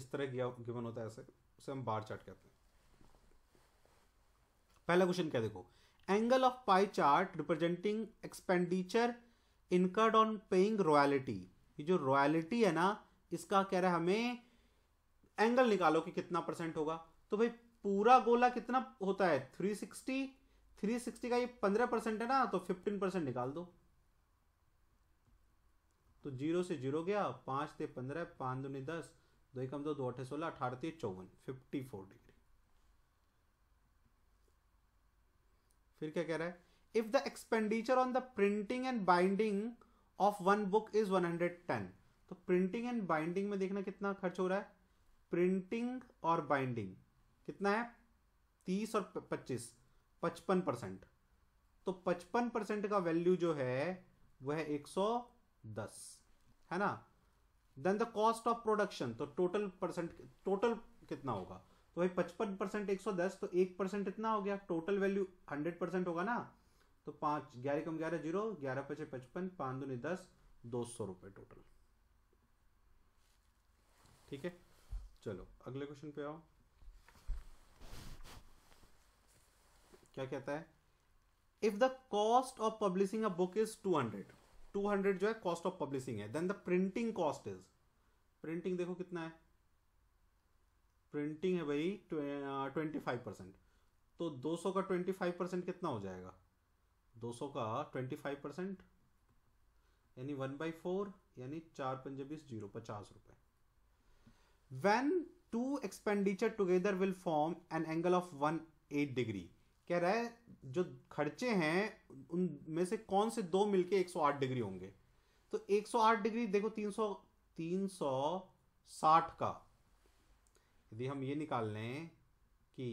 इस तरह गिवन होता है ऐसे उसे हम बार चार्ट कहते हैं पहला क्वेश्चन क्या देखो angle of pie chart representing expenditure incurred on paying royalty ये जो रॉयलिटी है ना इसका कह रहा है हमें एंगल निकालो कि कितना परसेंट होगा तो भाई पूरा गोला कितना होता है 360 360 का ये 15 परसेंट है ना तो 15 परसेंट निकाल दो तो जीरो से जीरो गया पांच थे पंद्रह पांच दूनी दस दो कम दो दो अठे सोलह अठारह चौवन फिफ्टी फोर्टी फिर क्या कह रहा है if the expenditure on the printing and binding of one book is 110 तो प्रिंटिंग एंड बाइंडिंग में देखना कितना खर्च हो रहा है प्रिंटिंग और बाइंडिंग कितना है तीस और पच्चीस पचपन परसेंट तो पचपन परसेंट का वैल्यू जो है वह है एक सौ दस है ना then the cost of production तो टोटल परसेंट टोटल कितना होगा तो भाई पचपन परसेंट एक सौ दस तो एक परसेंट इतना हो गया टोटल वैल्यू हंड्रेड परसेंट होगा ना तो पांच ग्यारह कम ग्यारह जीरो ग्यारह पचे पचपन पांच दूनी दस दो सौ रुपए टोटल ठीक है चलो अगले क्वेश्चन पे आओ क्या कहता है if the cost of publishing a book is two hundred two hundred जो है कॉस्ट ऑफ पब्लिशिंग है then the printing cost is printing देखो कितना है प्रिंटिंग है भाई ट्वेंटी फाइव परसेंट तो दो सौ का ट्वेंटी फाइव परसेंट कितना हो जाएगा दो सौ का ट्वेंटी फाइव परसेंट यानी वन बाई फोर यानी चार पंजबीस जीरो पचास रुपए when two expenditure together will form an angle of one eight degree कह रहा है जो खर्चे हैं उनमें से कौन से दो मिलके एक सौ आठ डिग्री होंगे तो एक सौ आठ डिग्री देखो तीन सौ तीन सौ साठ का यदि हम ये निकाल लें कि